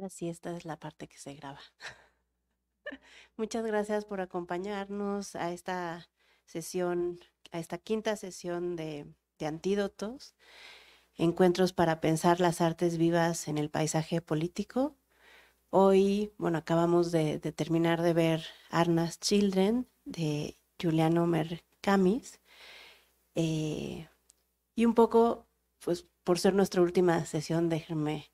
Ahora esta es la parte que se graba. Muchas gracias por acompañarnos a esta sesión, a esta quinta sesión de, antídotos, encuentros para pensar las artes vivas en el paisaje político. Hoy, bueno, acabamos de, terminar de ver Arnas Children de Juliano Mercamis. Eh, y un poco, pues por ser nuestra última sesión, déjenme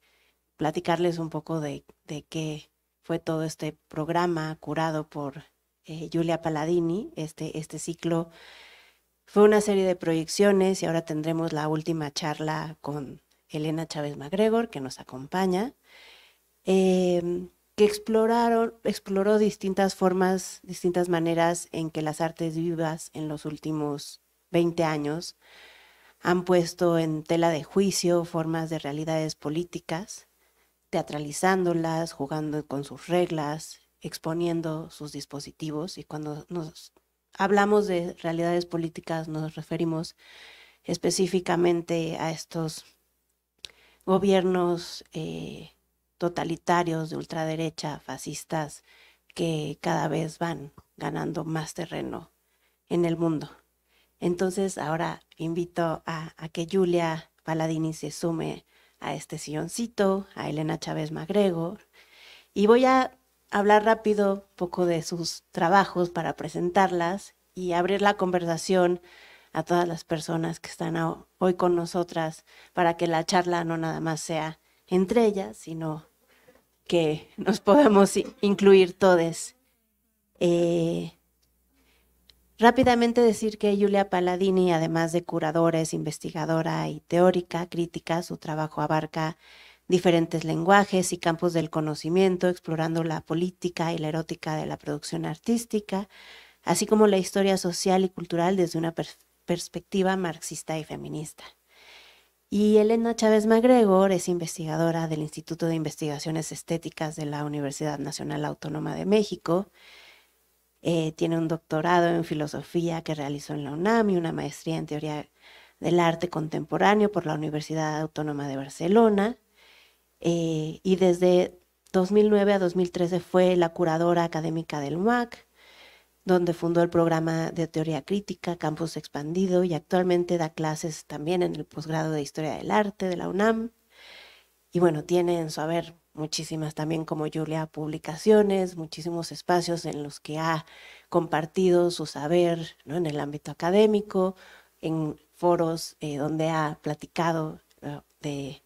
platicarles un poco de, qué fue todo este programa curado por eh, Julia Palladini, este, este, ciclo. Fue una serie de proyecciones y ahora tendremos la última charla con Elena Chávez MacGregor, que nos acompaña, em, que exploraron, exploró distintas formas, distintas maneras en que las artes vivas en los últimos 20 años han puesto en tela de juicio formas de realidades políticas teatralizándolas, jugando con sus reglas, exponiendo sus dispositivos. Y cuando nos hablamos de realidades políticas nos referimos específicamente a estos gobiernos eh, totalitarios de ultraderecha, fascistas, que cada vez van ganando más terreno en el mundo. Entonces ahora invito a, a que Julia Paladini se sume a este silloncito, a Elena Chávez Magregor, y voy a hablar rápido un poco de sus trabajos para presentarlas y abrir la conversación a todas las personas que están hoy con nosotras para que la charla no nada más sea entre ellas, sino que nos podamos incluir todos. Eh, Rápidamente decir que Julia Palladini, además de curadora, es investigadora y teórica crítica, su trabajo abarca diferentes lenguajes y campos del conocimiento, explorando la política y la erótica de la producción artística, así como la historia social y cultural desde una perspectiva marxista y feminista. Y Elena Chávez MacGregor es investigadora del Instituto de Investigaciones Estéticas de la Universidad Nacional Autónoma de México eh, tiene un doctorado en filosofía que realizó en la UNAM y una maestría en teoría del arte contemporáneo por la Universidad Autónoma de Barcelona. Eh, y desde 2009 a 2013 fue la curadora académica del MAC donde fundó el programa de teoría crítica Campus Expandido y actualmente da clases también en el posgrado de Historia del Arte de la UNAM. Y bueno, tiene en su haber muchísimas también como Julia publicaciones, muchísimos espacios en los que ha compartido su saber ¿no? en el ámbito académico, en foros eh, donde ha platicado ah, de,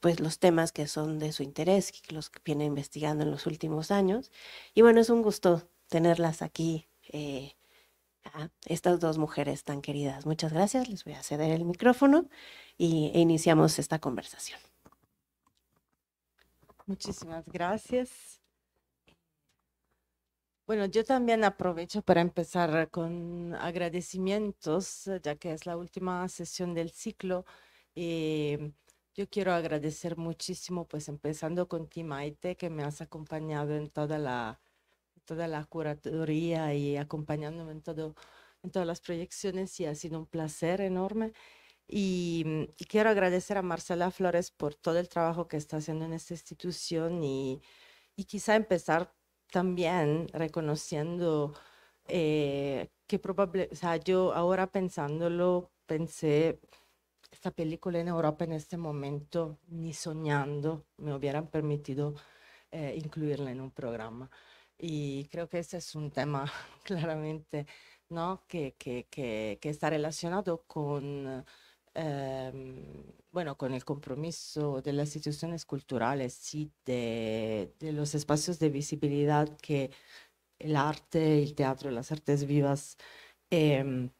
pues, los temas que son de su interés, los que viene investigando en los últimos años. Y bueno, es un gusto tenerlas aquí, eh, estas dos mujeres tan queridas. Muchas gracias, les voy a ceder el micrófono y, e iniciamos esta conversación. Muchísimas gracias. Bueno, yo también aprovecho para empezar con agradecimientos, eh, ya que es la última sesión del ciclo. Eh, yo quiero agradecer muchísimo, pues empezando con ti, Maite, que me has acompañado en toda la, toda la curatoría y acompañándome en, todo, en todas las proyecciones y ha sido un placer enorme. Mm, y, quiero agradecer a Marcela Flores por todo el trabajo que está haciendo en esta institución y, y quizá empezar también reconociendo eh, que probablemente, o sea, yo ahora pensándolo, pensé, esta película en Europa en este momento, ni soñando, me hubieran permitido eh, incluirla en un programa. Y creo que ese es un tema claramente, ¿no? Que, que, que, que está relacionado con... Em, bueno, con el compromiso de las instituciones culturales y de, los espacios de visibilidad que el arte, el teatro, las artes vivas em,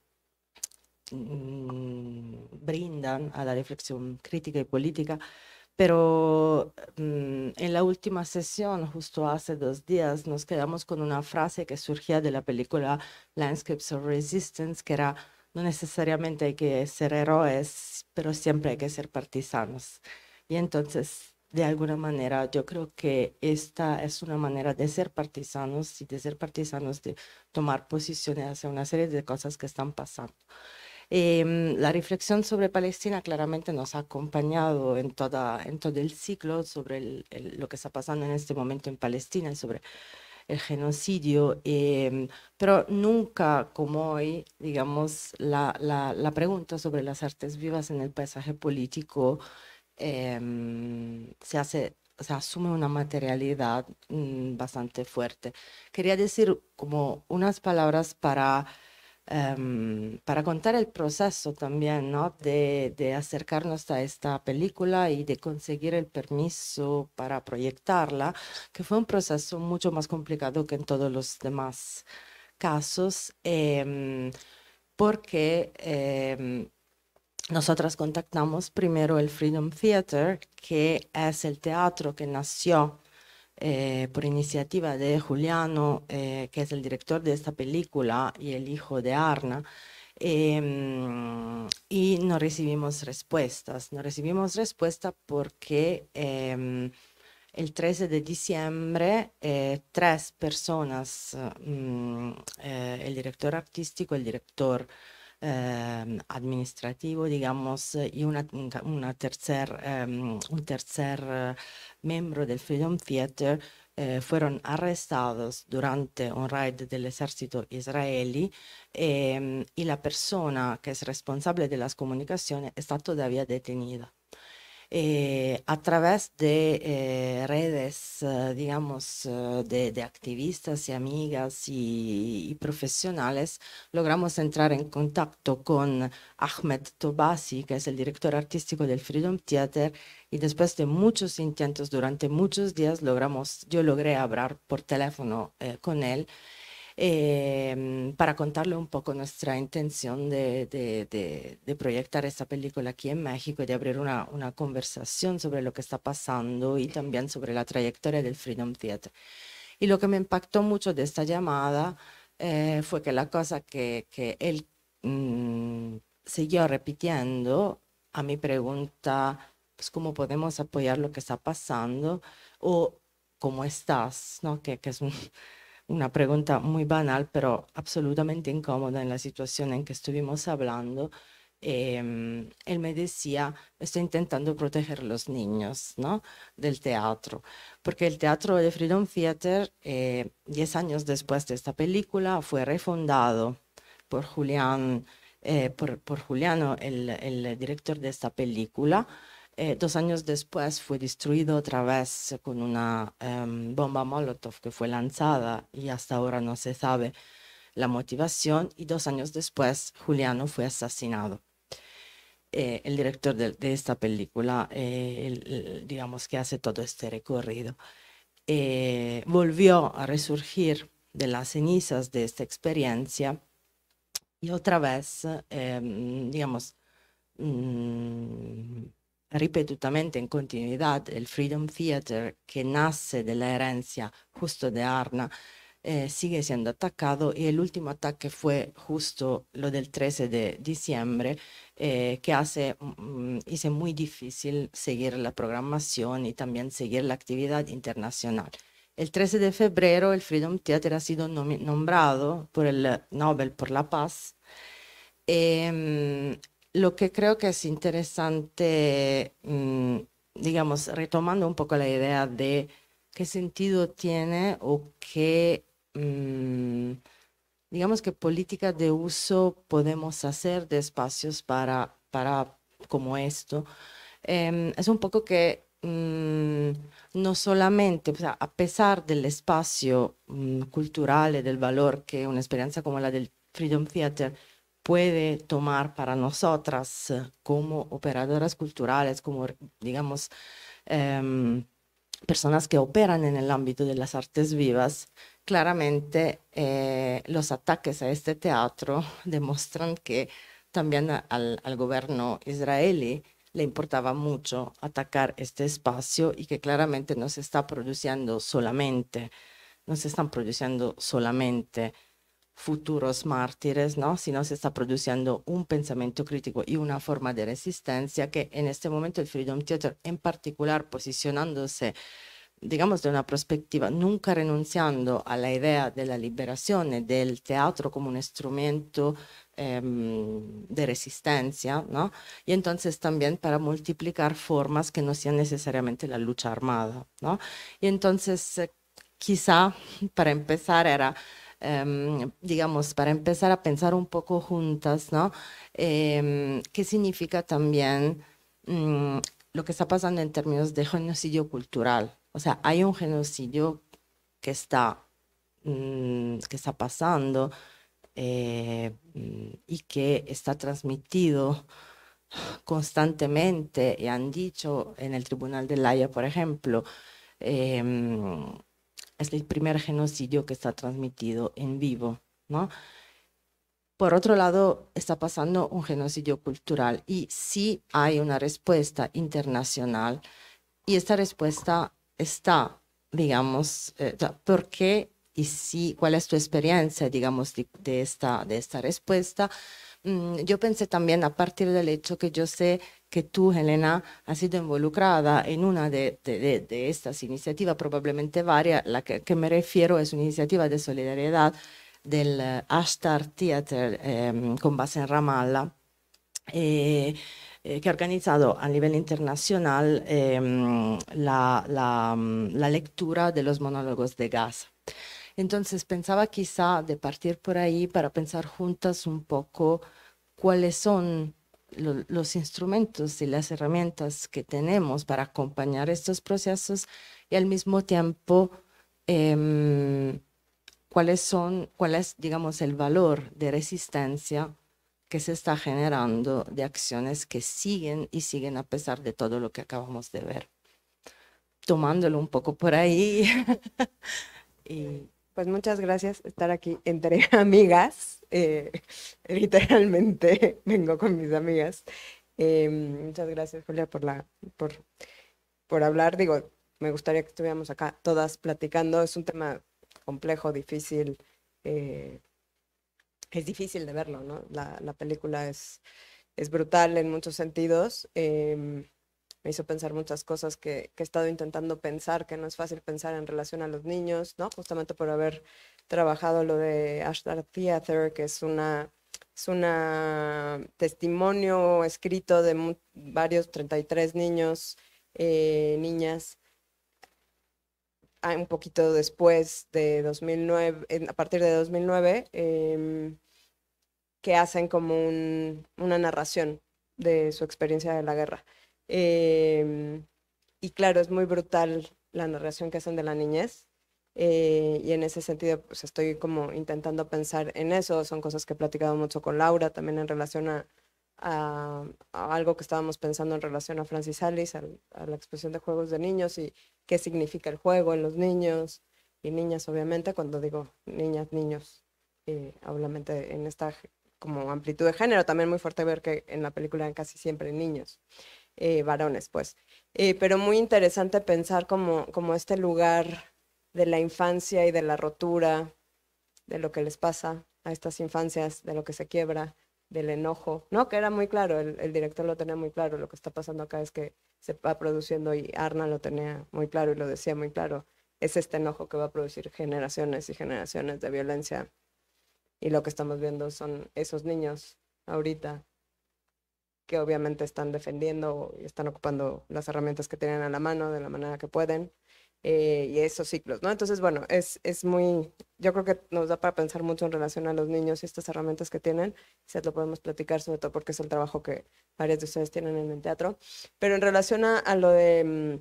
mm, brindan a la reflexión crítica y política. Pero mm, en la última sesión, justo hace dos días, nos quedamos con una frase que surgía de la película Landscapes of Resistance, que era no necesariamente hay que ser héroes, pero siempre hay que ser partisanos. Y entonces, de alguna manera, yo creo que esta es una manera de ser partisanos y de ser partisanos, de tomar posiciones hacia una serie de cosas que están pasando. Em, la reflexión sobre Palestina claramente nos ha acompañado en, toda, en todo el ciclo sobre lo que está pasando en este momento en Palestina y sobre el genocidio, em, pero nunca como hoy, digamos, la, la, la, pregunta sobre las artes vivas en el paisaje político em, se hace se asume una materialidad mm, bastante fuerte. Quería decir como unas palabras para Em, para contar el proceso también, De, acercarnos a esta película y de conseguir el permiso para proyectarla, que fue un proceso mucho más complicado que en todos los demás casos, em, porque... Em, nosotras contactamos primero el Freedom Theater, que es el teatro que nació eh, por iniciativa de Juliano, eh, que es el director de esta película y el hijo de Arna, em, y no recibimos respuestas. No recibimos respuesta porque em, el 13 de diciembre eh, tres personas, mm, el director artístico, el director eh, administrativo, digamos, y una, una tercer, eh, un tercer eh, miembro del Freedom Theater eh, fueron arrestados durante un raid del ejército israelí ehm, y la persona que es responsable de las comunicaciones está todavía detenida. Eh, a través de eh, redes, eh, digamos, de, activistas y amigas y, profesionales, logramos entrar en contacto con Ahmed Tobasi, que es el director artístico del Freedom Theater, y después de muchos intentos durante muchos días logramos, yo logré hablar por teléfono con él Em, para contarle un poco nuestra intención de, de, de, proyectar esta película aquí en México y de abrir una, una conversación sobre lo que está pasando y también sobre la trayectoria del Freedom Theater. Y lo que me impactó mucho de esta llamada eh, fue que la cosa que, que él mm, siguió repitiendo a mi pregunta, pues cómo podemos apoyar lo que está pasando o cómo estás, ¿no? Que, que es un, una pregunta muy banal, pero absolutamente incómoda en la situación en que estuvimos hablando. Eh, él me decía, estoy intentando proteger a los niños ¿no? del teatro, porque el teatro de Freedom Theater, eh, diez años después de esta película, fue refundado por Julián, eh, por, Juliano, el, el, director de esta película, eh, dos años después fue destruido otra vez con una em, bomba Molotov que fue lanzada y hasta ahora no se sabe la motivación. Y dos años después Juliano fue asesinado. Eh, el director de, esta película, eh, digamos que hace todo este recorrido, volvió a resurgir de las cenizas de esta experiencia y otra vez, em, digamos, mm, ripetutamente en continuidad, el Freedom Theater nace de la herencia justo de Arna eh, sigue siendo atacado y e el último ataque fue justo lo del 13 de diciembre que eh, hace, mm, muy difícil seguir la programación y también seguir la actividad internacional. El 13 de febrero el Freedom Theater ha sido nombrado por el Nobel por la Paz. Em, lo que creo que es interesante, mm, digamos, retomando un poco la idea de qué sentido tiene o qué, mm, digamos, qué política de uso podemos hacer de espacios para, como esto, em, es un poco que mm, no solamente, o sea, a pesar del espacio cultural y del valor que una experiencia como la del Freedom Theater puede tomar para nosotras eh, como operadoras culturales, como, digamos, em, personas que operan en el ámbito de las artes vivas, claramente eh, los ataques a este teatro demuestran que también al, al gobierno israelí le importaba mucho atacar este espacio y que claramente no se está produciendo solamente, no se están produciendo solamente futuros mártires, ¿no? sino se está produciendo un pensamiento crítico y una forma de resistencia que en este momento el Freedom Theater, en particular posicionándose, digamos, de una perspectiva, nunca renunciando a la idea de la liberación del teatro como un instrumento em, de resistencia, ¿no? Y entonces también para multiplicar formas que no sean necesariamente la lucha armada, ¿no? Y entonces, eh, quizá para empezar era Em, digamos, para empezar a pensar un poco juntas, ¿no? Em, ¿Qué significa también mm, lo que está pasando en términos de genocidio cultural? O sea, hay un genocidio que está, mm, que está pasando eh, y que está transmitido constantemente y han dicho en el Tribunal de La Haya, por ejemplo, em, es este el primer genocidio que está transmitido en vivo, ¿no? Por otro lado, está pasando un genocidio cultural y sí hay una respuesta internacional y esta respuesta está, digamos, eh, ¿por qué y si, cuál es tu experiencia, digamos, de, esta, de esta respuesta? Mm, yo pensé también a partir del hecho que yo sé que tú, Helena, has sido involucrada en una de, estas iniciativas, probablemente varias, la que, me refiero es una iniciativa de solidaridad del eh, Ashtar Theater em, con base en Ramallah. Eh, eh, que ha organizado a nivel internacional em, la, mm, la lectura de los monólogos de Gaza. Entonces pensaba quizá de partir por ahí para pensar juntas un poco cuáles son los instrumentos y las herramientas que tenemos para acompañar estos procesos y al mismo tiempo em, cuáles son, cuál es, digamos, el valor de resistencia que se está generando de acciones que siguen y siguen a pesar de todo lo que acabamos de ver. Tomándolo un poco por ahí. y, pues muchas gracias estar aquí entre amigas. Eh, literalmente vengo con mis amigas. Em, muchas gracias, Julia, por, la, por, por hablar. Digo, me gustaría que estuviéramos acá todas platicando. Es un tema complejo, difícil. Eh, es difícil de verlo, ¿no? La, la película es, es brutal en muchos sentidos. Eh, hizo pensar muchas cosas que, he estado intentando pensar, que no es fácil pensar en relación a los niños, Justamente por haber trabajado lo de Ashtar Theater, que es una es un testimonio escrito de varios 33 niños, eh, niñas, ah, un poquito después de 2009, a partir de 2009, em, que hacen como una narración de su experiencia de la guerra. Em, y claro, es muy brutal la narración que hacen de la niñez. Eh, y en ese sentido, pues estoy como intentando pensar en eso. Son cosas que he platicado mucho con Laura también en relación a, a, algo que estábamos pensando en relación a Francis Alice, a, la expresión de juegos de niños y qué significa el juego en los niños y niñas, obviamente, cuando digo niñas, niños, eh, obviamente en esta como amplitud de género, también muy fuerte ver que en la película casi siempre niños. Eh, varones, pues. Eh, pero muy interesante pensar como, como este lugar de la infancia y de la rotura, de lo que les pasa a estas infancias, de lo que se quiebra, del enojo, ¿no? Que era muy claro, el, el director lo tenía muy claro, lo que está pasando acá es que se va produciendo y Arna lo tenía muy claro y lo decía muy claro, es este enojo que va a producir generaciones y generaciones de violencia y lo que estamos viendo son esos niños ahorita que obviamente están defendiendo y están ocupando las herramientas que tienen a la mano de la manera que pueden eh, y esos ciclos, ¿no? Entonces, bueno, es, es muy, yo creo que nos da para pensar mucho en relación a los niños y estas herramientas que tienen, se lo podemos platicar sobre todo porque es el trabajo que varias de ustedes tienen en el teatro, pero en relación a, lo de mm,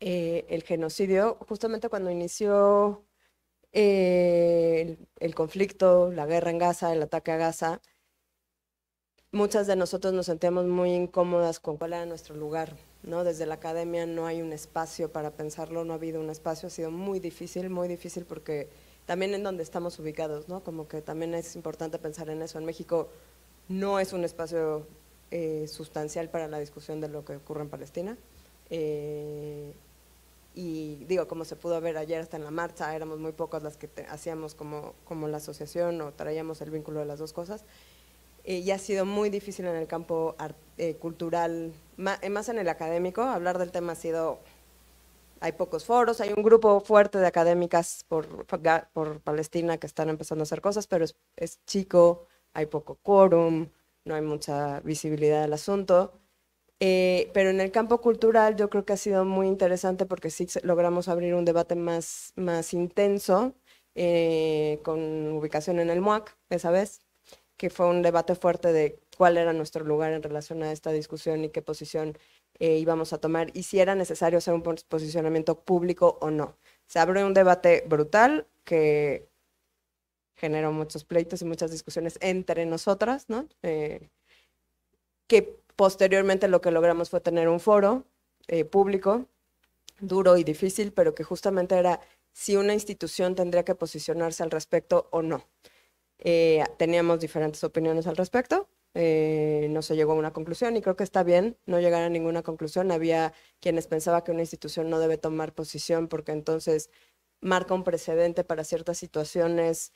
eh, el genocidio, justamente cuando inició eh, el conflicto, la guerra en Gaza, el ataque a Gaza, muchas de nosotros nos sentíamos muy incómodas con cuál era nuestro lugar, ¿no? Desde la academia no hay un espacio para pensarlo, no ha habido un espacio, ha sido muy difícil, muy difícil porque también en donde estamos ubicados, ¿no? Como que también es importante pensar en eso. En México no es un espacio eh, sustancial para la discusión de lo que ocurre en Palestina. Eh, y digo, como se pudo ver ayer hasta en la marcha, éramos muy pocas las que hacíamos como, como la asociación o traíamos el vínculo de las dos cosas. Eh, y ha sido muy difícil en el campo eh, cultural, eh, más, en el académico. Hablar del tema ha sido, hay pocos foros, hay un grupo fuerte de académicas por, por Palestina que están empezando a hacer cosas, pero es, es chico, hay poco quórum, no hay mucha visibilidad del asunto. pero en el campo cultural yo creo que ha sido muy interesante porque sí logramos abrir un debate más, más intenso con ubicación en el MUAC esa vez que fue un debate fuerte de cuál era nuestro lugar en relación a esta discusión y qué posición eh, íbamos a tomar y si era necesario hacer un posicionamiento público o no. Se abrió un debate brutal que generó muchos pleitos y muchas discusiones entre nosotras, eh, que posteriormente lo que logramos fue tener un foro eh, público, duro y difícil, pero que justamente era si una institución tendría que posicionarse al respecto o no. Eh, teníamos diferentes opiniones al respecto. Eh, no se llegó a una conclusión y creo que está bien no llegar a ninguna conclusión. Había quienes pensaban que una institución no debe tomar posición porque entonces marca un precedente para ciertas situaciones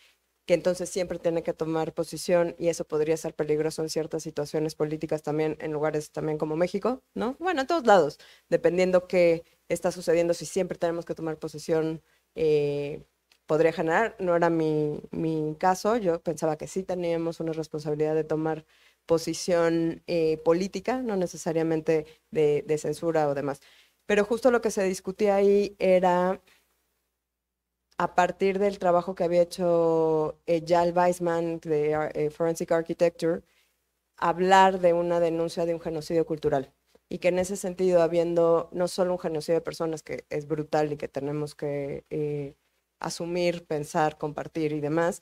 que entonces siempre tiene que tomar posición y eso podría ser peligroso en ciertas situaciones políticas también, en lugares también como México, ¿no? Bueno, en todos lados, dependiendo qué está sucediendo, si siempre tenemos que tomar posición eh, podría generar. No era mi, caso, yo pensaba que sí teníamos una responsabilidad de tomar posición eh, política, no necesariamente de, censura o demás. Pero justo lo que se discutía ahí era a partir del trabajo que había hecho eh, Jal Weisman de eh, Forensic Architecture, hablar de una denuncia de un genocidio cultural. Y que en ese sentido, habiendo no solo un genocidio de personas que es brutal y que tenemos que asumir, pensar, compartir y demás,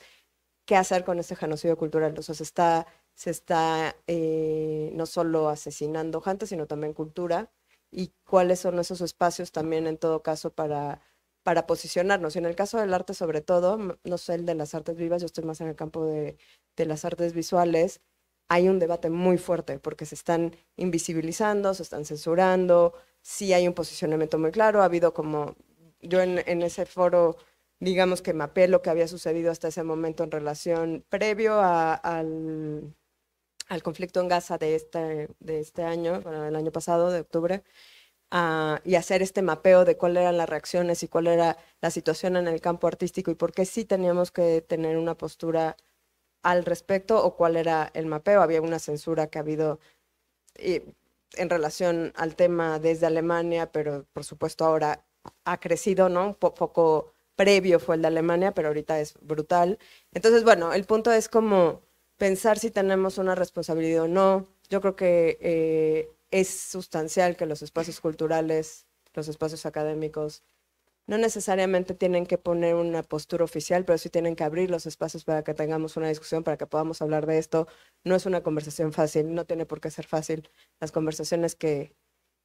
qué hacer con este genocidio cultural. O sea, se está, se está eh, no solo asesinando gente, sino también cultura, y cuáles son esos espacios también en todo caso para, para posicionarnos. Y en el caso del arte sobre todo, no sé el de las artes vivas, yo estoy más en el campo de, de las artes visuales, hay un debate muy fuerte porque se están invisibilizando, se están censurando, sí hay un posicionamiento muy claro, ha habido como, yo en, en ese foro digamos que mapeé lo que había sucedido hasta ese momento en relación previo al, conflicto en Gaza de este, de este año, bueno, el año pasado, de octubre, ah, y hacer este mapeo de cuáles eran las reacciones y cuál era la situación en el campo artístico y por qué sí teníamos que tener una postura al respecto o cuál era el mapeo. Había una censura que ha habido eh, en relación al tema desde Alemania, pero por supuesto ahora ha crecido, ¿no? Un poco previo fue el de Alemania, pero ahorita es brutal. Entonces, bueno, el punto es como pensar si tenemos una responsabilidad o no. Yo creo que eh, es sustancial que los espacios culturales, los espacios académicos, no necesariamente tienen que poner una postura oficial, pero sí tienen que abrir los espacios para que tengamos una discusión, para que podamos hablar de esto. No es una conversación fácil, no tiene por qué ser fácil. Las conversaciones que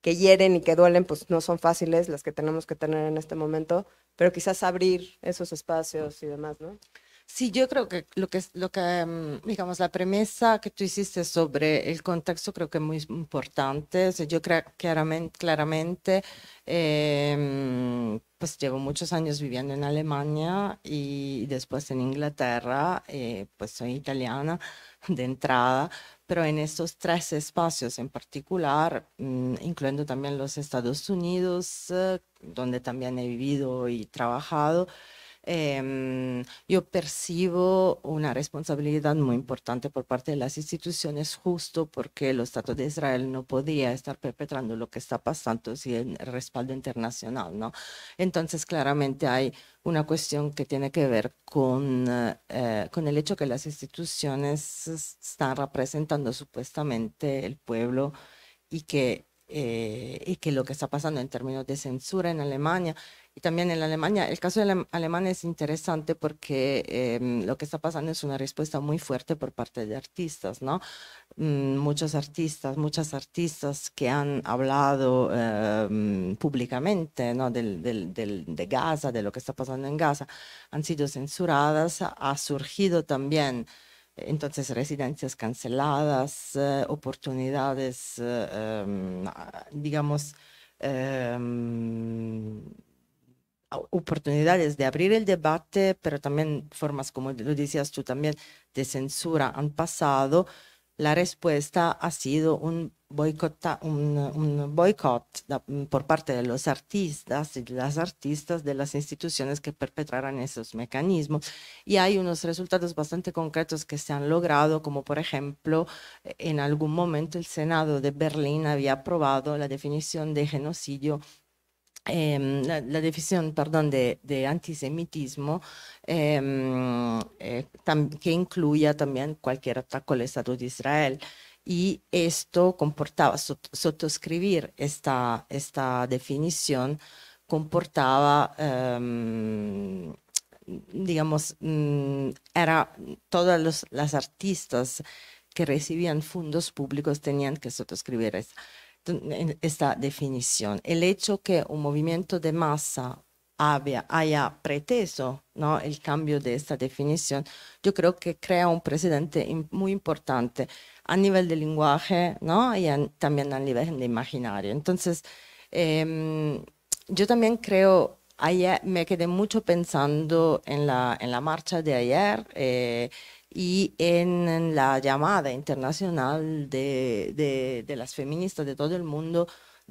que hieren y que duelen, pues no son fáciles las que tenemos que tener en este momento, pero quizás abrir esos espacios y demás, ¿no? Sí, yo creo que lo que, lo que mm, digamos, la premisa que tú hiciste sobre el contexto creo que es muy importante. yo creo claramente, claramente em, pues llevo muchos años viviendo en Alemania y después en Inglaterra, eh, pues soy italiana de entrada, pero en estos tres espacios en particular, mm, incluyendo también los Estados Unidos, eh, donde también he vivido y trabajado, Em, yo percibo una responsabilidad muy importante por parte de las instituciones justo porque el Estado de Israel no podía estar perpetrando lo que está pasando sin el respaldo internacional, ¿no? Entonces, claramente hay una cuestión que tiene que ver con, eh, eh, con el hecho que las instituciones están representando supuestamente el pueblo y que eh, y que lo que está pasando en términos de censura en Alemania y también en Alemania. El caso de Alemania es interesante porque em, lo que está pasando es una respuesta muy fuerte por parte de artistas, ¿no? Mm, muchos artistas, muchas artistas que han hablado em, públicamente, ¿no? del, del, de Gaza, de lo que está pasando en Gaza, han sido censuradas. Ha surgido también entonces, residencias canceladas, eh, oportunidades, eh, em, ah, digamos, em, oportunidades de abrir el debate, pero también formas, como lo decías tú también, de censura han pasado la respuesta ha sido un boicot, mm, por parte de los artistas y de las artistas de las instituciones que perpetraran esos mecanismos. Y hay unos resultados bastante concretos que se han logrado, como por ejemplo, eh, en algún momento el Senado de Berlín había aprobado la definición de genocidio Em, la, definición perdón, de, antisemitismo em, eh, que incluía también cualquier ataque al Estado de Israel. Y esto comportaba, sottoscribir esta, esta definición comportaba, em, digamos, mm, era todas las artistas que recibían fondos públicos tenían que sotoscribir esta esta definición. El hecho que un movimiento de masa haya, haya preteso ¿no? el cambio de esta definición, yo creo que crea un precedente muy importante a nivel de lenguaje ¿no? y también a nivel de imaginario. Entonces, em, yo también creo, ayer me quedé mucho pensando en la, en la marcha de ayer. Eh, y en, la llamada internacional de, de, las feministas de todo el mundo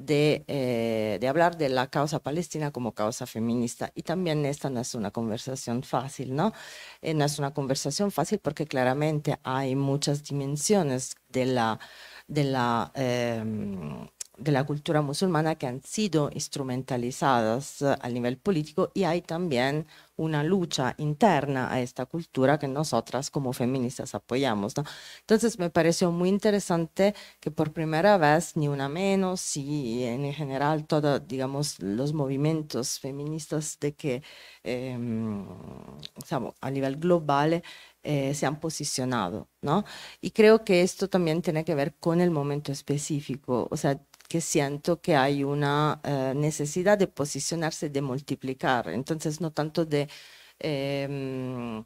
eh, de, hablar de la causa palestina como causa feminista. Y también esta no es una conversación fácil, ¿no? Eh, no es una conversación fácil porque claramente hay muchas dimensiones de la de la em, de la cultura musulmana que han sido instrumentalizadas eh, a nivel político y hay también una lucha interna a esta cultura que nosotras como feministas apoyamos. ¿no? Entonces me pareció muy interesante que por primera vez, ni una menos, y en general todos, digamos, los movimientos feministas de que eh, a nivel global eh, se han posicionado, ¿no? Y creo que esto también tiene que ver con el momento específico, o sea, siento que hay una eh, necesidad de posicionarse, de multiplicar. Entonces, no tanto de, em,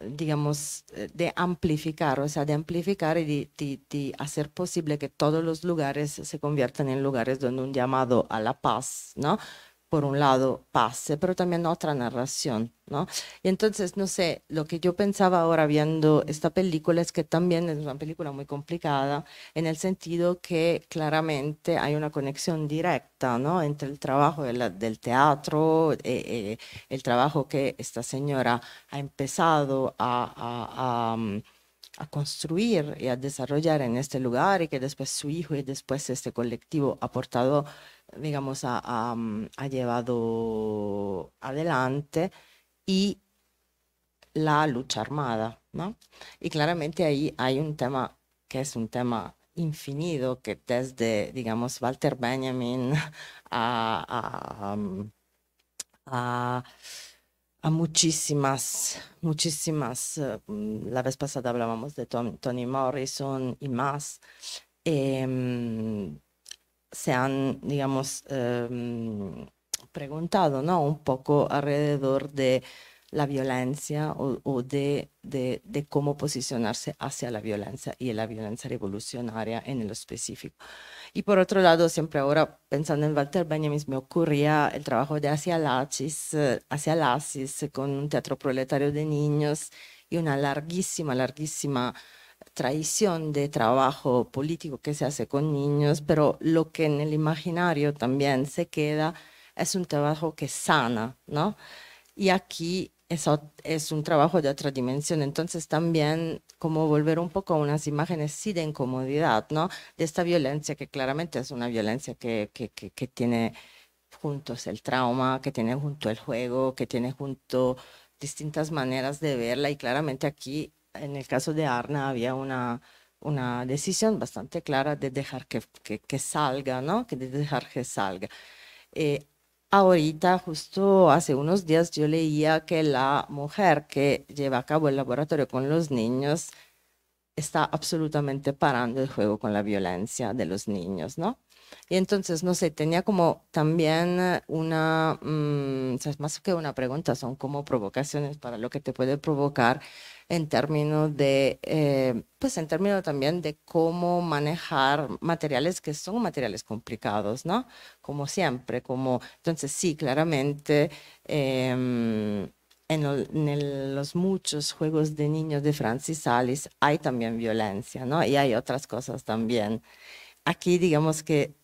digamos, eh, de amplificar, o sea, de amplificar y de, hacer posible que todos los lugares se conviertan en lugares donde un llamado a la paz, ¿no? por un lado, pase, pero también otra narración, ¿no? Y entonces, no sé, lo que yo pensaba ahora viendo esta película es que también es una película muy complicada en el sentido que claramente hay una conexión directa, ¿no? Entre el trabajo del teatro, eh, eh, el trabajo que esta señora ha empezado a, mm, a construir y a desarrollar en este lugar y que después su hijo y después este colectivo ha aportado digamos, ha, llevado adelante y la lucha armada, ¿no? Y claramente ahí hay un tema que es un tema infinito que desde, digamos, Walter Benjamin a, a, muchísimas, muchísimas, eh, mm, la vez pasada hablábamos de Tony Morrison y más, eh, se han, digamos, em, preguntado ¿no? un poco alrededor de la violencia o, de, de, cómo posicionarse hacia la violencia y la violencia revolucionaria en lo específico. Y por otro lado, siempre ahora pensando en Walter Benjamin, me ocurría el trabajo de Hacia Lachis, eh, hacia Lachis, eh, con un teatro proletario de niños y una larguísima, larguísima traición de trabajo político que se hace con niños, pero lo que en el imaginario también se queda es un trabajo que sana, ¿no? Y aquí eso es un trabajo de otra dimensión, entonces también como volver un poco a unas imágenes sí de incomodidad, ¿no? De esta violencia que claramente es una violencia que, que, que, que tiene juntos el trauma, que tiene junto el juego, que tiene junto distintas maneras de verla y claramente aquí en el caso de Arna había una, una decisión bastante clara de dejar que, que, salga, ¿no? Que de dejar que salga. Eh, ahorita, justo hace unos días, yo leía que la mujer que lleva a cabo el laboratorio con los niños está absolutamente parando el juego con la violencia de los niños, ¿no? Y entonces, no sé, tenía como también una, mmm, más que una pregunta, son como provocaciones para lo que te puede provocar en términos de, eh, pues en términos también de cómo manejar materiales que son materiales complicados, ¿no? Como siempre, como, entonces sí, claramente. Em, en, los muchos juegos de niños de Francis Alice hay también violencia, ¿no? Y hay otras cosas también. Aquí digamos que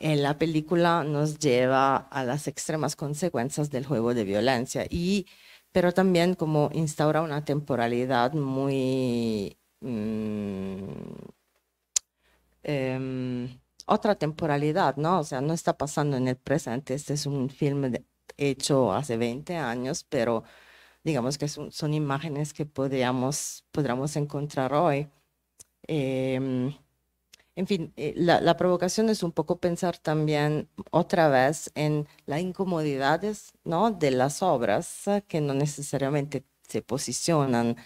eh, la película nos lleva a las extremas consecuencias del juego de violencia y pero también como instaura una temporalidad muy... Mm, em, otra temporalidad, ¿no? O sea, no está pasando en el presente. Este es un film hecho hace 20 años, pero digamos que son, imágenes que podríamos, podríamos encontrar hoy. Em, en fin, eh, la, provocación es un poco pensar también otra vez en las incomodidades de las obras eh, que no necesariamente se posicionan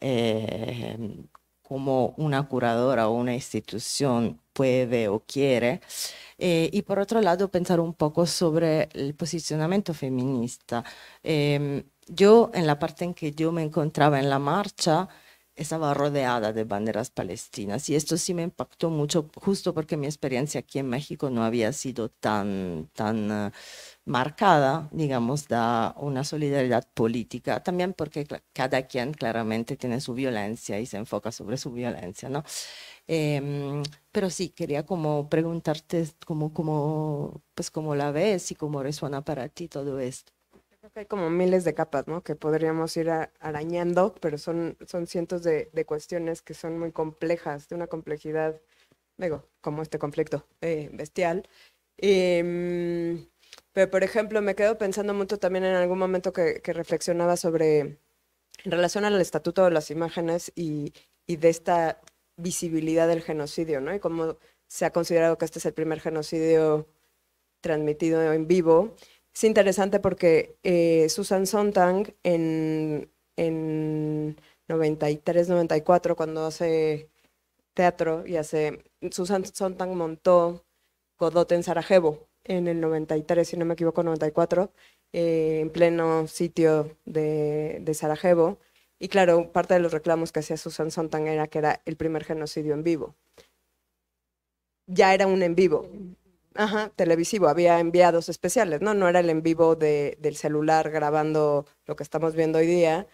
eh, como una curadora o una institución puede o quiere. y por otro lado, pensar un poco sobre el posicionamiento feminista. Em, yo, en la parte en que yo me encontraba en la marcha, estaba rodeada de banderas palestinas y esto sí me impactó mucho justo porque mi experiencia aquí en México no había sido tan, tan ah, marcada, digamos, da una solidaridad política, también porque cada quien claramente tiene su violencia y se enfoca sobre su violencia, ¿no? Em, pero sí, quería como preguntarte cómo, cómo, pues cómo la ves y cómo resuena para ti todo esto hay como miles de capas, ¿no? Que podríamos ir arañando, pero son, son cientos de, cuestiones que son muy complejas, de una complejidad, digo, como este conflicto eh, bestial. Em, pero, por ejemplo, me quedo pensando mucho también en algún momento que, reflexionaba sobre, en relación al estatuto de las imágenes y, y de esta visibilidad del genocidio, ¿no? Y cómo se ha considerado que este es el primer genocidio transmitido en vivo es interesante porque eh, Susan Sontag en, en 93, 94, cuando hace teatro y hace, Susan Sontag montó Godot en Sarajevo en el 93, si no me equivoco, 94, eh, en pleno sitio de, Sarajevo. Y claro, parte de los reclamos que hacía Susan Sontag era que era el primer genocidio en vivo. Ya era un en vivo, Ajá, televisivo, había enviados especiales, ¿no? No era el en vivo del celular grabando lo que estamos viendo hoy día,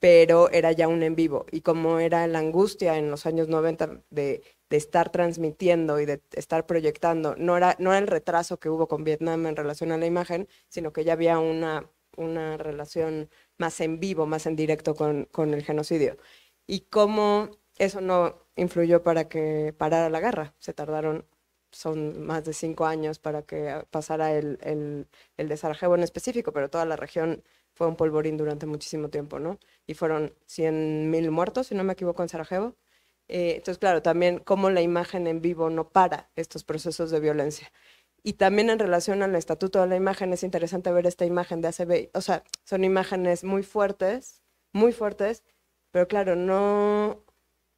pero era ya un en vivo. Y como era la angustia en los años 90 de, estar transmitiendo y de estar proyectando, no era, no el retraso que hubo con Vietnam en relación a la imagen, sino que ya había una, una relación más en vivo, más en directo con, con el genocidio. Y cómo eso no influyó para que parara la guerra. Se tardaron son más de cinco años para que ah, pasara el, el, el de Sarajevo en específico, pero toda la región fue un polvorín durante muchísimo tiempo, ¿no? Y fueron 100.000 muertos, si no me equivoco, en Sarajevo. Eh, entonces, claro, también cómo la imagen en vivo no para estos procesos de violencia. Y también en relación al estatuto de la imagen, es interesante ver esta imagen de hace, o sea, son imágenes muy fuertes, muy fuertes, pero claro, no,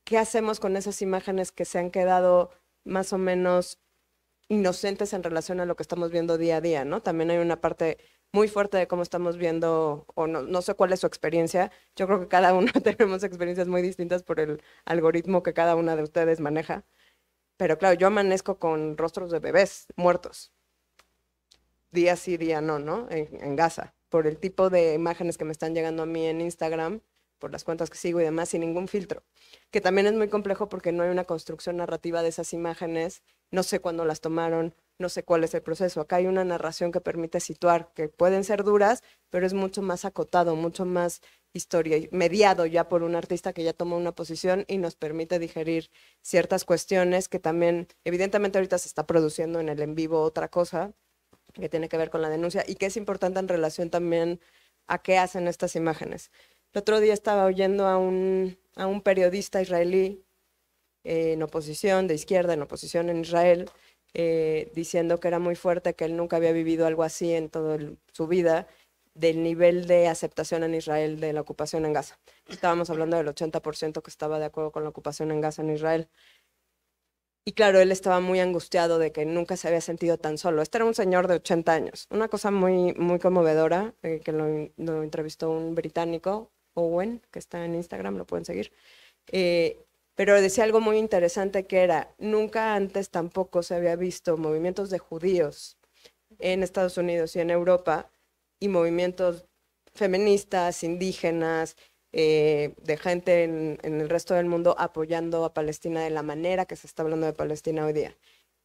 ¿qué hacemos con esas imágenes que se han quedado más o menos inocentes en relación a lo que estamos viendo día a día, ¿no? También hay una parte muy fuerte de cómo estamos viendo, o no, no sé cuál es su experiencia, yo creo que cada uno tenemos experiencias muy distintas por el algoritmo que cada una de ustedes maneja, pero claro, yo amanezco con rostros de bebés muertos, día sí, día no, ¿no? En, en Gaza, por el tipo de imágenes que me están llegando a mí en Instagram, por las cuentas que sigo y demás, sin ningún filtro, que también es muy complejo porque no hay una construcción narrativa de esas imágenes, no sé cuándo las tomaron, no sé cuál es el proceso. Acá hay una narración que permite situar, que pueden ser duras, pero es mucho más acotado, mucho más historia, mediado ya por un artista que ya toma una posición y nos permite digerir ciertas cuestiones que también, evidentemente ahorita se está produciendo en el en vivo otra cosa que tiene que ver con la denuncia y que es importante en relación también a qué hacen estas imágenes. El otro día estaba oyendo a un, a un periodista israelí eh, en oposición, de izquierda, en oposición en Israel, eh, diciendo que era muy fuerte, que él nunca había vivido algo así en toda su vida, del nivel de aceptación en Israel de la ocupación en Gaza. Estábamos hablando del 80% que estaba de acuerdo con la ocupación en Gaza en Israel. Y claro, él estaba muy angustiado de que nunca se había sentido tan solo. Este era un señor de 80 años, una cosa muy, muy conmovedora, eh, que lo entrevistó un británico, Owen, que está en Instagram, lo pueden seguir. Eh, pero decía algo muy interesante que era, nunca antes tampoco se había visto movimientos de judíos en Estados Unidos y en Europa y movimientos feministas, indígenas, eh, de gente en, en, el resto del mundo apoyando a Palestina de la manera que se está hablando de Palestina hoy día.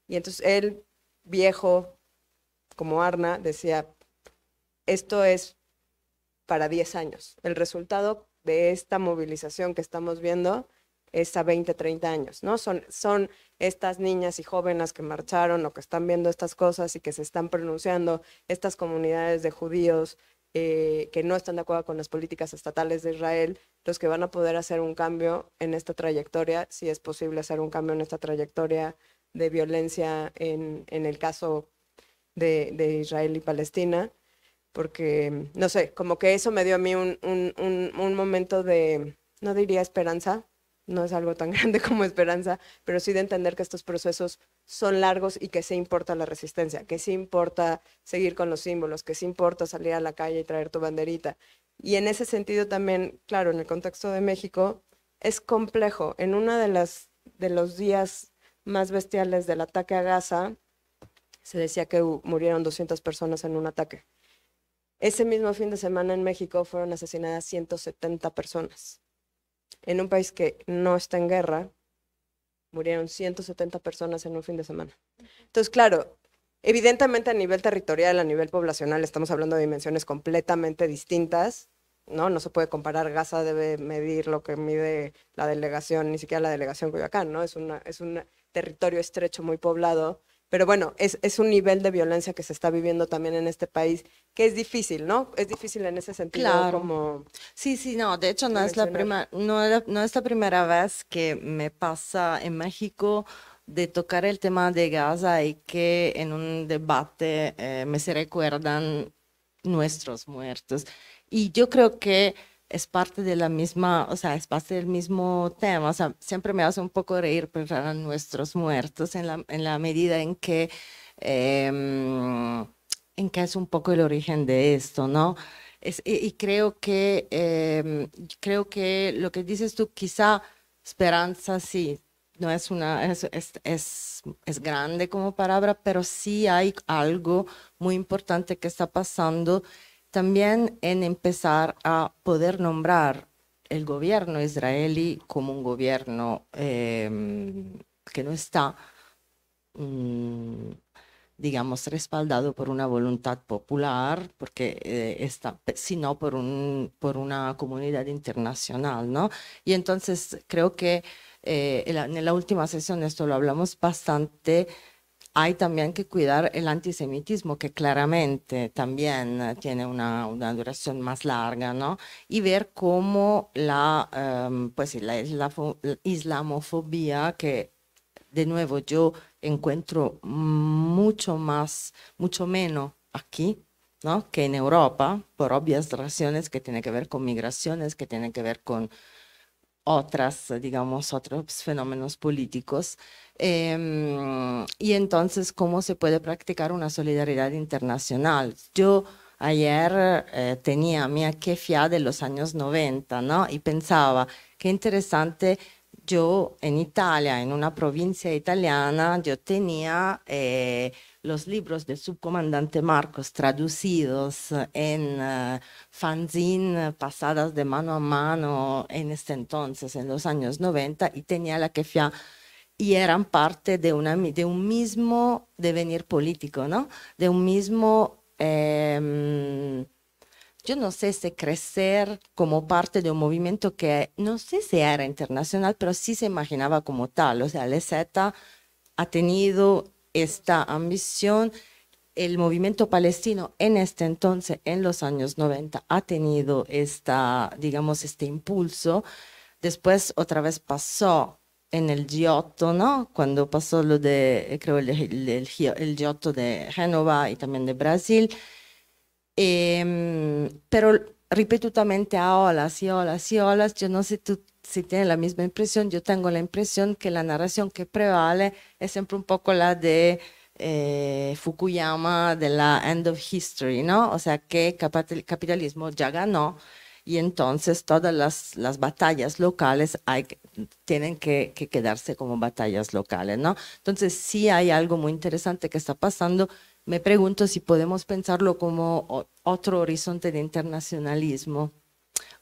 Y entonces él, viejo como Arna, decía, esto es para 10 años. El resultado de esta movilización que estamos viendo es a 20, 30 años, ¿no? Son, son estas niñas y jóvenes que marcharon o que están viendo estas cosas y que se están pronunciando, estas comunidades de judíos eh, que no están de acuerdo con las políticas estatales de Israel, los que van a poder hacer un cambio en esta trayectoria, si es posible hacer un cambio en esta trayectoria de violencia en, el caso de Israel y Palestina porque, no sé, como que eso me dio a mí un, momento de, no diría esperanza, no es algo tan grande como esperanza, pero sí de entender que estos procesos son largos y que sí importa la resistencia, que sí importa seguir con los símbolos, que sí importa salir a la calle y traer tu banderita. Y en ese sentido también, claro, en el contexto de México, es complejo. En uno de, las, de los días más bestiales del ataque a Gaza, se decía que murieron 200 personas en un ataque. Ese mismo fin de semana en México fueron asesinadas 170 personas. En un país que no está en guerra, murieron 170 personas en un fin de semana. Entonces, claro, evidentemente a nivel territorial, a nivel poblacional, estamos hablando de dimensiones completamente distintas. ¿no? No se puede comparar, Gaza debe medir lo que mide la delegación, ni siquiera la delegación Coyoacán, ¿no? Es, es un territorio estrecho muy poblado pero bueno, es, es, un nivel de violencia que se está viviendo también en este país, que es difícil, ¿no? Es difícil en ese sentido. Claro. Como sí, sí, no. De hecho, no es, la prima, no, no es la primera vez que me pasa en México de tocar el tema de Gaza y que en un debate eh, me se recuerdan nuestros muertos. Y yo creo que es parte de la misma, o sea, es parte del mismo tema. O sea, siempre me hace un poco reír pensar a nuestros muertos en la, en la medida en que, em, en que es un poco el origen de esto, ¿no? y, creo que, em, creo que lo que dices tú, quizá esperanza sí, no es una, es, es, es grande como palabra, pero sí hay algo muy importante que está pasando también en empezar a poder nombrar el gobierno israelí como un gobierno em, que no está, mm, digamos, respaldado por una voluntad popular, porque eh, está, sino por, un, por una comunidad internacional, ¿no? Y entonces creo que eh, en, la, en la última sesión esto lo hablamos bastante hay también que cuidar el antisemitismo, que claramente también eh, tiene una, una duración más larga, ¿no? Y ver cómo la, em, pues, la islamofobia, que de nuevo yo encuentro mucho más, mucho menos aquí, ¿no? Que en Europa, por obvias razones que tiene que ver con migraciones, que tienen que ver con otras, eh, digamos, otros fenómenos políticos. Em, y entonces, ¿cómo se puede practicar una solidaridad internacional? Yo ayer eh, tenía mi de los años 90, ¿no? Y pensaba, qué interesante, yo en Italia, en una provincia italiana, yo tenía... Eh, los libros del subcomandante Marcos traducidos en eh, fanzine pasadas de mano a mano en este entonces, en los años 90, y tenía la quefia y eran parte de, una, de un mismo devenir político, ¿no? De un mismo... Em, yo no sé si crecer como parte de un movimiento que no sé si era internacional, pero sí se imaginaba como tal. O sea, la Z ha tenido esta ambición, el movimiento palestino en este entonces, en los años 90, ha tenido esta, digamos, este impulso. Después otra vez pasó en el G8, ¿no? Cuando pasó lo de, eh, creo, el, el, de Génova y también de Brasil. Em, pero repetidamente a olas y olas y olas, yo no sé tú si tienen la misma impresión, yo tengo la impresión que la narración que prevale es siempre un poco la de eh, Fukuyama de la End of History, ¿no? O sea, que el capitalismo ya ganó y entonces todas las, las batallas locales tienen que, que, quedarse como batallas locales, ¿no? Entonces sí hay algo muy interesante que está pasando. Me pregunto si podemos pensarlo como otro horizonte de internacionalismo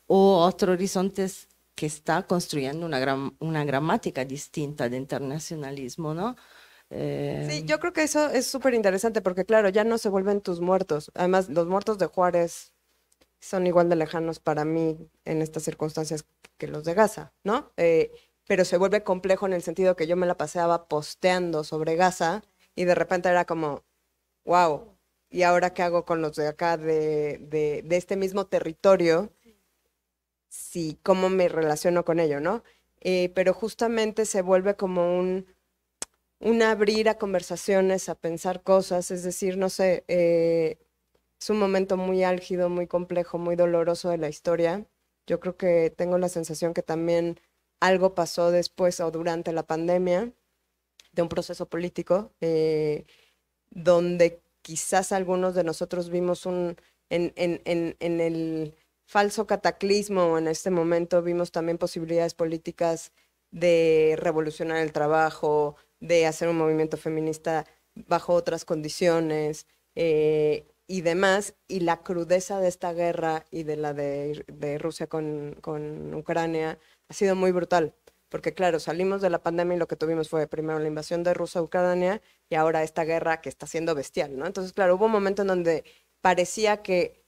o otro horizonte que está construyendo una, gramática distinta de internacionalismo, ¿no? Eh, sí, yo creo que eso es súper interesante porque, claro, ya no se vuelven tus muertos. Además, los muertos de Juárez son igual de lejanos para mí en estas circunstancias que los de Gaza, ¿no? Eh, pero se vuelve complejo en el sentido que yo me la paseaba posteando sobre Gaza y de repente era como, wow, ¿y ahora qué hago con los de acá de este mismo territorio? si cómo me relaciono con ello, ¿no? Eh, pero justamente se vuelve como un, un abrir a conversaciones, a pensar cosas, es decir, no sé, eh, es un momento muy álgido, muy complejo, muy doloroso de la historia. Yo creo que tengo la sensación que también algo pasó después o durante la pandemia de un proceso político eh, donde quizás algunos de nosotros vimos un, en el falso cataclismo. En este momento vimos también posibilidades políticas de revolucionar el trabajo, de hacer un movimiento feminista bajo otras condiciones eh, y demás. Y la crudeza de esta guerra y de la de, Rusia con, con Ucrania ha sido muy brutal porque claro, salimos de la pandemia y lo que tuvimos fue primero la invasión de Rusia a Ucrania y ahora esta guerra que está siendo bestial, ¿no? Entonces, claro, hubo un momento en donde parecía que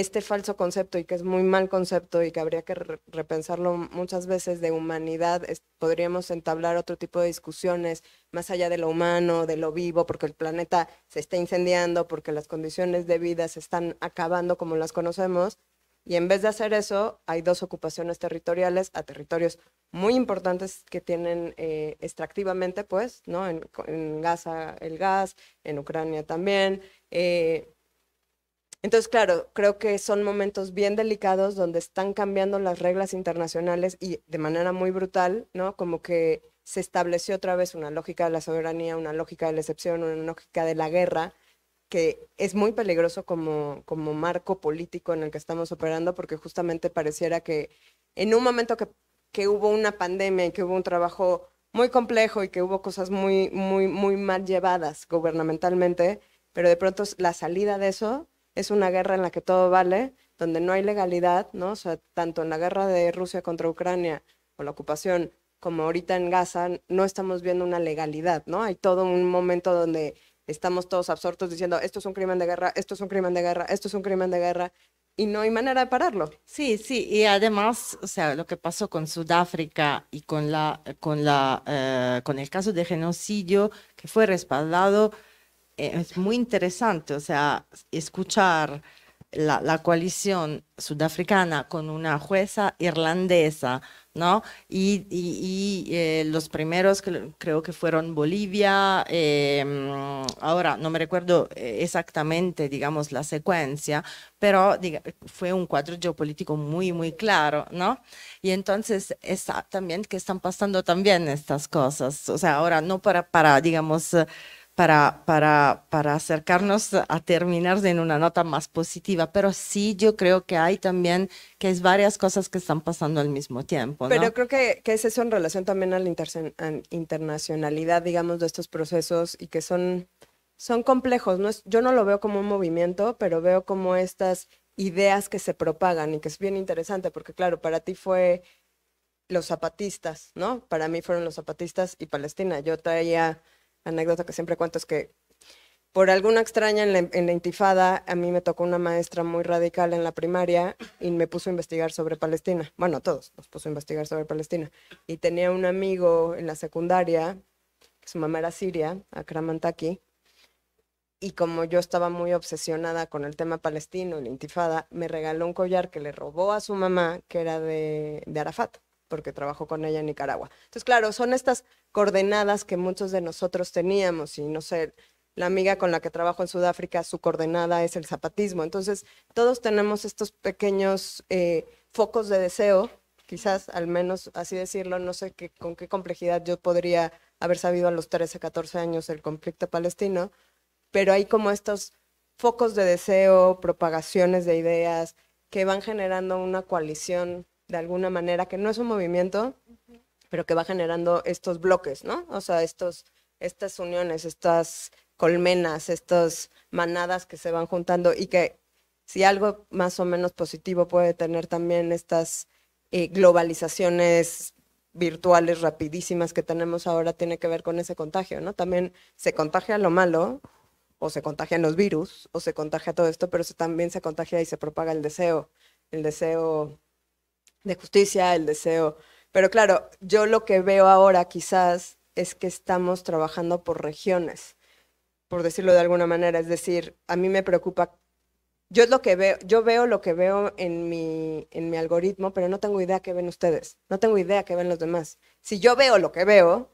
este falso concepto y que es muy mal concepto y que habría que repensarlo muchas veces de humanidad, podríamos entablar otro tipo de discusiones más allá de lo humano, de lo vivo, porque el planeta se está incendiando, porque las condiciones de vida se están acabando como las conocemos. Y en vez de hacer eso, hay dos ocupaciones territoriales a territorios muy importantes que tienen eh, extractivamente, pues, ¿no? En, Gaza el gas, en Ucrania también. Eh, entonces, claro, creo que son momentos bien delicados donde están cambiando las reglas internacionales y de manera muy brutal, ¿no? Como que se estableció otra vez una lógica de la soberanía, una lógica de la excepción, una lógica de la guerra, que es muy peligroso como, como marco político en el que estamos operando, porque justamente pareciera que en un momento que, que hubo una pandemia y que hubo un trabajo muy complejo y que hubo cosas muy, muy, muy mal llevadas gubernamentalmente, pero de pronto la salida de eso es una guerra en la que todo vale, donde no hay legalidad, ¿no? O sea, tanto en la guerra de Rusia contra Ucrania o la ocupación como ahorita en Gaza, no estamos viendo una legalidad, ¿no? Hay todo un momento donde estamos todos absortos diciendo, esto es un crimen de guerra, esto es un crimen de guerra, esto es un crimen de guerra, y no hay manera de pararlo. Sí, sí, y además, o sea, lo que pasó con Sudáfrica y con, la, con, la, eh, con el caso de genocidio que fue respaldado eh, es muy interesante, o sea, escuchar la, coalición sudafricana con una jueza irlandesa, ¿no? Y, eh, los primeros que, creo que fueron Bolivia, eh, ahora no me recuerdo exactamente, digamos, la secuencia, pero fue un cuadro geopolítico muy, muy claro, ¿no? Y entonces está también que están pasando también estas cosas, o sea, ahora no para, para digamos, para, para, para acercarnos a terminar en una nota más positiva, pero sí yo creo que hay también que es varias cosas que están pasando al mismo tiempo. Pero creo que, que, es eso en relación también a la internacionalidad, digamos, de estos procesos y que son, son complejos. No es, yo no lo veo como un movimiento, pero veo como estas ideas que se propagan y que es bien interesante, porque claro, para ti fue los zapatistas, ¿no? Para mí fueron los zapatistas y Palestina. Yo traía anécdota que siempre cuento es que por alguna extraña en la, intifada, a mí me tocó una maestra muy radical en la primaria y me puso a investigar sobre Palestina. Bueno, todos nos puso a investigar sobre Palestina. Y tenía un amigo en la secundaria, su mamá era siria, Akramantaki, y como yo estaba muy obsesionada con el tema palestino y la intifada, me regaló un collar que le robó a su mamá, que era de, de Arafat porque trabajó con ella en Nicaragua. Entonces, claro, son estas coordenadas que muchos de nosotros teníamos y no sé, la amiga con la que trabajo en Sudáfrica, su coordenada es el zapatismo. Entonces, todos tenemos estos pequeños eh, focos de deseo, quizás, al menos así decirlo, no sé qué, con qué complejidad yo podría haber sabido a los 13, 14 años el conflicto palestino, pero hay como estos focos de deseo, propagaciones de ideas que van generando una coalición de alguna manera, que no es un movimiento, pero que va generando estos bloques, ¿no? O sea, estos, estas uniones, estas colmenas, estas manadas que se van juntando y que si algo más o menos positivo puede tener también estas eh, globalizaciones virtuales rapidísimas que tenemos ahora tiene que ver con ese contagio, ¿no? También se contagia lo malo, o se contagian los virus, o se contagia todo esto, pero también se contagia y se propaga el deseo, el deseo de justicia, el deseo. Pero claro, yo lo que veo ahora quizás es que estamos trabajando por regiones, por decirlo de alguna manera. Es decir, a mí me preocupa, yo es lo que veo, yo veo lo que veo en mi, en mi algoritmo, pero no tengo idea qué ven ustedes, no tengo idea qué ven los demás. Si yo veo lo que veo,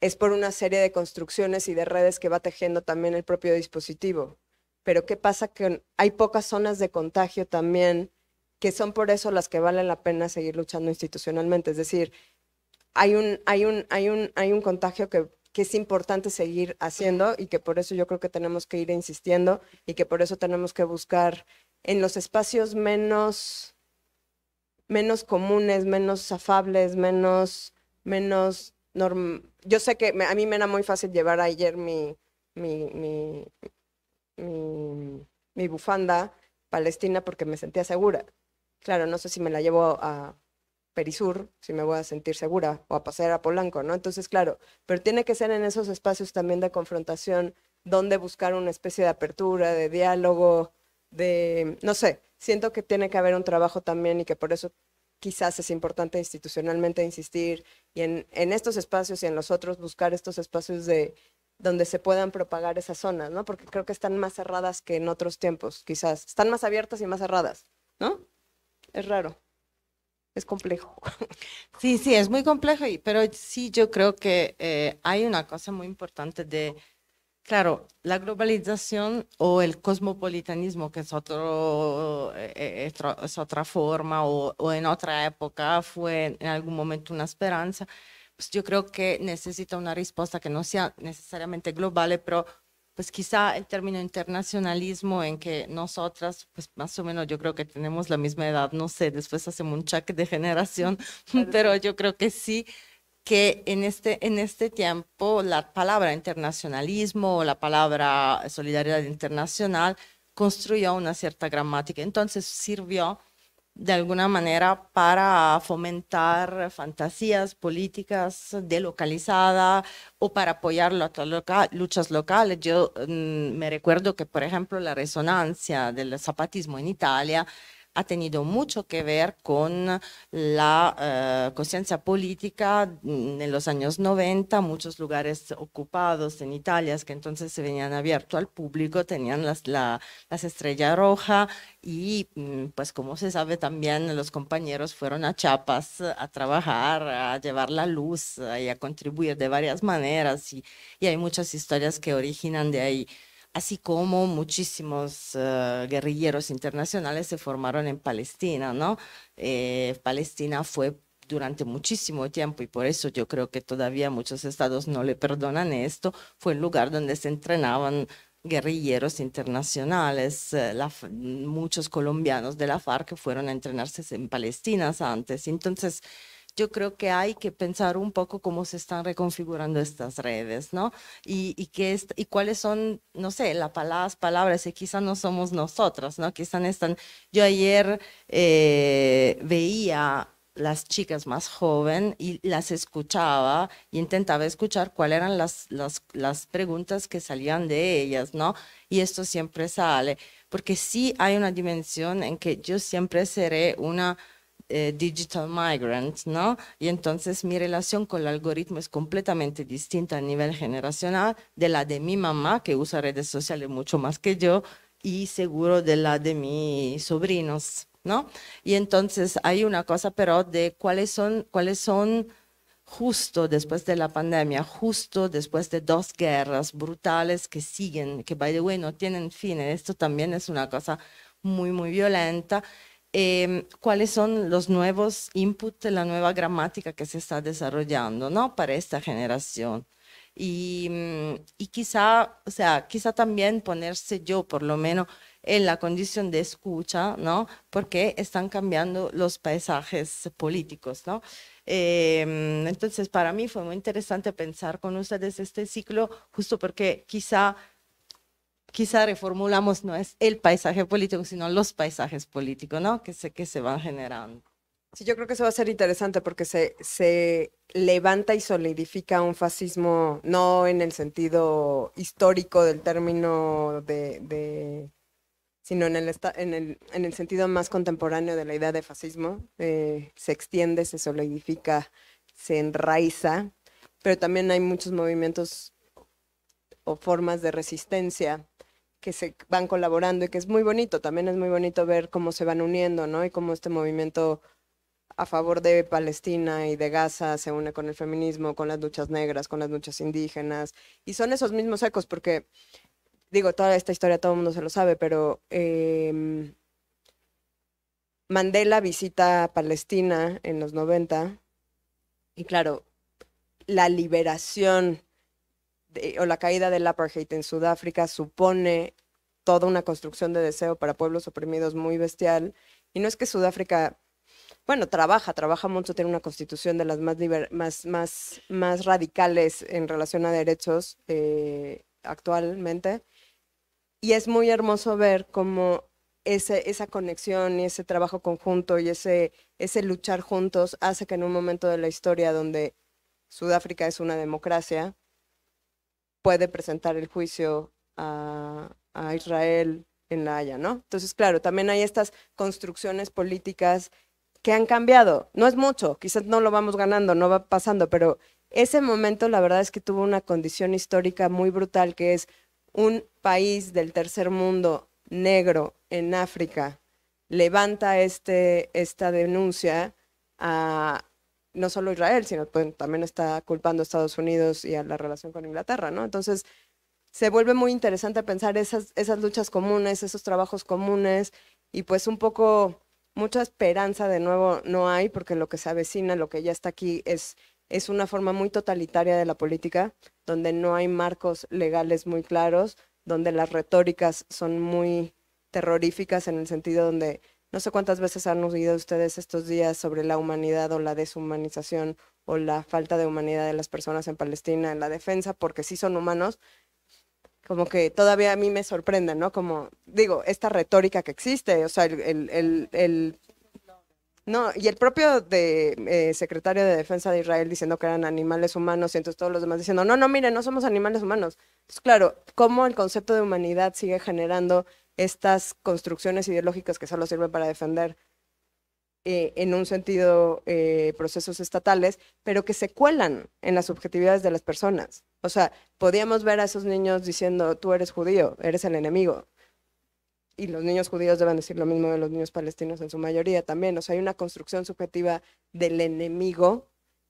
es por una serie de construcciones y de redes que va tejiendo también el propio dispositivo. Pero ¿qué pasa? Que hay pocas zonas de contagio también que son por eso las que valen la pena seguir luchando institucionalmente. Es decir, hay un, hay un, hay un, hay un contagio que, es importante seguir haciendo y que por eso yo creo que tenemos que ir insistiendo y que por eso tenemos que buscar en los espacios menos, menos comunes, menos afables, menos, menos Yo sé que a mí me era muy fácil llevar ayer mi, mi, mi bufanda palestina porque me sentía segura claro, no sé si me la llevo a Perisur, si me voy a sentir segura, o a pasear a Polanco, ¿no? Entonces, claro, pero tiene que ser en esos espacios también de confrontación donde buscar una especie de apertura, de diálogo, de, no sé, siento que tiene que haber un trabajo también y que por eso quizás es importante institucionalmente insistir y en, en estos espacios y en los otros buscar estos espacios de donde se puedan propagar esas zonas, ¿no? Porque creo que están más cerradas que en otros tiempos, quizás. Están más abiertas y más cerradas, ¿no? es raro, es complejo. Sí, sí, es muy complejo, y, pero sí yo creo que eh, hay una cosa muy importante de, claro, la globalización o el cosmopolitanismo, que es, eh, eh, otra forma o, o en otra época fue en algún momento una esperanza. Pues yo creo que necesita una respuesta que no sea necesariamente global, pero pues quizá el término internacionalismo en que nosotras, pues más o menos yo creo que tenemos la misma edad, no sé, después hacemos un check de generación, pero yo creo que sí, que en este, en este tiempo la palabra internacionalismo o la palabra solidaridad internacional construyó una cierta gramática, entonces sirvió de alguna manera para fomentar fantasías políticas delocalizadas o para apoyar luchas locales. Yo mm, me recuerdo que, por ejemplo, la resonancia del zapatismo en Italia ha tenido mucho que ver con la eh, conciencia política en los años 90, muchos lugares ocupados en Italia que entonces se venían abiertos al público, tenían las, la, las estrellas rojas y mm, pues como se sabe también los compañeros fueron a Chiapas a trabajar, a llevar la luz y a contribuir de varias maneras y hay muchas historias que originan de ahí así como muchísimos eh, guerrilleros internacionales se formaron en Palestina, ¿no? Eh, Palestina fue durante muchísimo tiempo, y por eso yo creo que todavía muchos estados no le perdonan esto, fue el lugar donde se entrenaban guerrilleros internacionales, eh, muchos colombianos de la FARC fueron a entrenarse en Palestina antes. Entonces, yo creo que hay que pensar un poco cómo se están reconfigurando estas redes, ¿no? Y, y cuáles son, no sé, la, las palabras y quizás no somos nosotras, ¿no? que están... Yo ayer eh, veía las chicas más jóvenes y las escuchaba y intentaba escuchar cuáles eran las, las, las preguntas que salían de ellas, ¿no? Y esto siempre sale, porque sí hay una dimensión en que yo siempre seré una eh, digital migrant, ¿no? Y entonces mi relación con el algoritmo es completamente distinta a nivel generacional de la de mi mamá, que usa redes sociales mucho más que yo, y seguro de la de mis sobrinos, ¿no? Y entonces hay una cosa, pero de cuáles son, cuáles son justo después de la pandemia, justo después de dos guerras brutales que siguen, que by the way no tienen fin, esto también es una cosa muy, muy violenta. Em, cuáles son los nuevos inputs, la nueva gramática que se está desarrollando ¿no? para esta generación. Mm, y, quizá, o sea, quizá también ponerse yo por lo menos en la condición de escucha, ¿no? Porque están cambiando los paisajes políticos, ¿no? Em, entonces, para mí fue muy interesante pensar con ustedes este ciclo, justo porque quizá quizá reformulamos, no es el paisaje político, sino los paisajes políticos, ¿no? Que se, que se van generando. Sí, yo creo que eso va a ser interesante porque se, levanta y solidifica un fascismo, no en el sentido histórico del término de, sino en el, en, el, sentido más contemporáneo de la idea de fascismo, eh, se extiende, se solidifica, se enraiza, pero también hay muchos movimientos o formas de resistencia que se van colaborando y que es muy bonito, también es muy bonito ver cómo se van uniendo, ¿no? Y cómo este movimiento a favor de Palestina y de Gaza se une con el feminismo, con las luchas negras, con las luchas indígenas, y son esos mismos ecos, porque digo, toda esta historia todo el mundo se lo sabe, pero eh, Mandela visita a Palestina en los 90 y claro, la liberación eh, o la caída del apartheid en Sudáfrica supone toda una construcción de deseo para pueblos oprimidos muy bestial. Y no es que Sudáfrica, bueno, trabaja, trabaja mucho, tiene una constitución de las más, más, más, radicales en relación a derechos eh, actualmente. Y es muy hermoso ver cómo ese, esa conexión y ese trabajo conjunto y ese, ese luchar juntos hace que en un momento de la historia donde Sudáfrica es una democracia, puede presentar el juicio a, Israel en La Haya, ¿no? Entonces, claro, también hay estas construcciones políticas que han cambiado. No es mucho, quizás no lo vamos ganando, no va pasando, pero ese momento la verdad es que tuvo una condición histórica muy brutal, que es un país del tercer mundo negro en África levanta este, esta denuncia a, no solo Israel, sino también está culpando a Estados Unidos y a la relación con Inglaterra, ¿no? Entonces, se vuelve muy interesante pensar esas, esas luchas comunes, esos trabajos comunes y pues un poco mucha esperanza de nuevo no hay porque lo que se avecina, lo que ya está aquí es es una forma muy totalitaria de la política, donde no hay marcos legales muy claros, donde las retóricas son muy terroríficas en el sentido donde no sé cuántas veces han oído ustedes estos días sobre la humanidad o la deshumanización o la falta de humanidad de las personas en Palestina, en la defensa, porque sí son humanos, como que todavía a mí me sorprende, ¿no? Como digo, esta retórica que existe, o sea, el... el, el, no, y el propio eh, secretario de Defensa de Israel diciendo que eran animales humanos y entonces todos los demás diciendo, no, no, miren, no somos animales humanos. Entonces, claro, cómo el concepto de humanidad sigue generando estas construcciones ideológicas que solo sirven para defender eh, en un sentido eh, procesos estatales, pero que se cuelan en las subjetividades de las personas. O sea, podíamos ver a esos niños diciendo, tú eres judío, eres el enemigo. Y los niños judíos deben decir lo mismo de los niños palestinos en su mayoría también. O sea, hay una construcción subjetiva del enemigo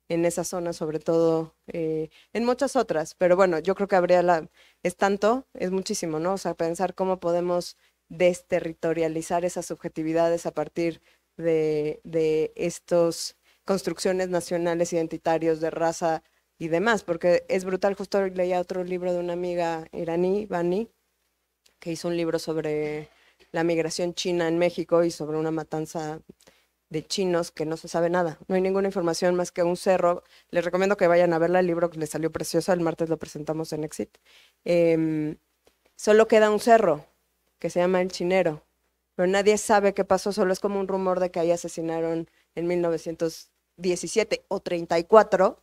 en esa zona, sobre todo eh, en muchas otras. Pero bueno, yo creo que habría la, es tanto, es muchísimo, ¿no? O sea, pensar cómo podemos desterritorializar esas subjetividades a partir de, de estas construcciones nacionales identitarios de raza y demás, porque es brutal. Justo leía otro libro de una amiga iraní, Bani, que hizo un libro sobre la migración china en México y sobre una matanza de chinos que no se sabe nada. No hay ninguna información más que un cerro. Les recomiendo que vayan a ver El libro que les salió precioso. El martes lo presentamos en Exit. Em, solo queda un cerro que se llama El Chinero. Pero nadie sabe qué pasó. Solo es como un rumor de que ahí asesinaron en 1917 o 34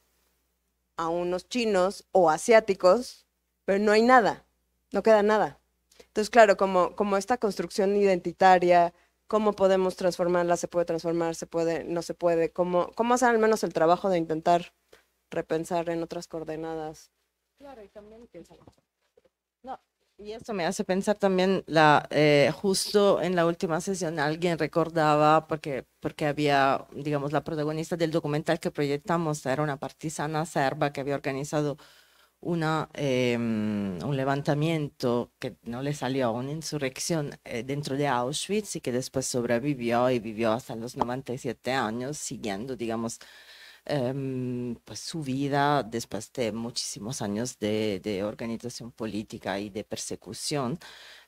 a unos chinos o asiáticos. Pero no hay nada. No queda nada. Entonces, claro, como, como esta construcción identitaria cómo podemos transformarla, se puede transformar, se puede, no se puede, cómo, cómo hacer al menos el trabajo de intentar repensar en otras coordenadas. Claro, y también piensa No, y esto me hace pensar también, la, eh, justo en la última sesión alguien recordaba, porque, porque había, digamos, la protagonista del documental que proyectamos era una partisana serba que había organizado una, em, un levantamiento que no le salió, una insurrección eh, dentro de Auschwitz y que después sobrevivió y vivió hasta los 97 años siguiendo, digamos, em, pues su vida después de muchísimos años de, de organización política y de persecución.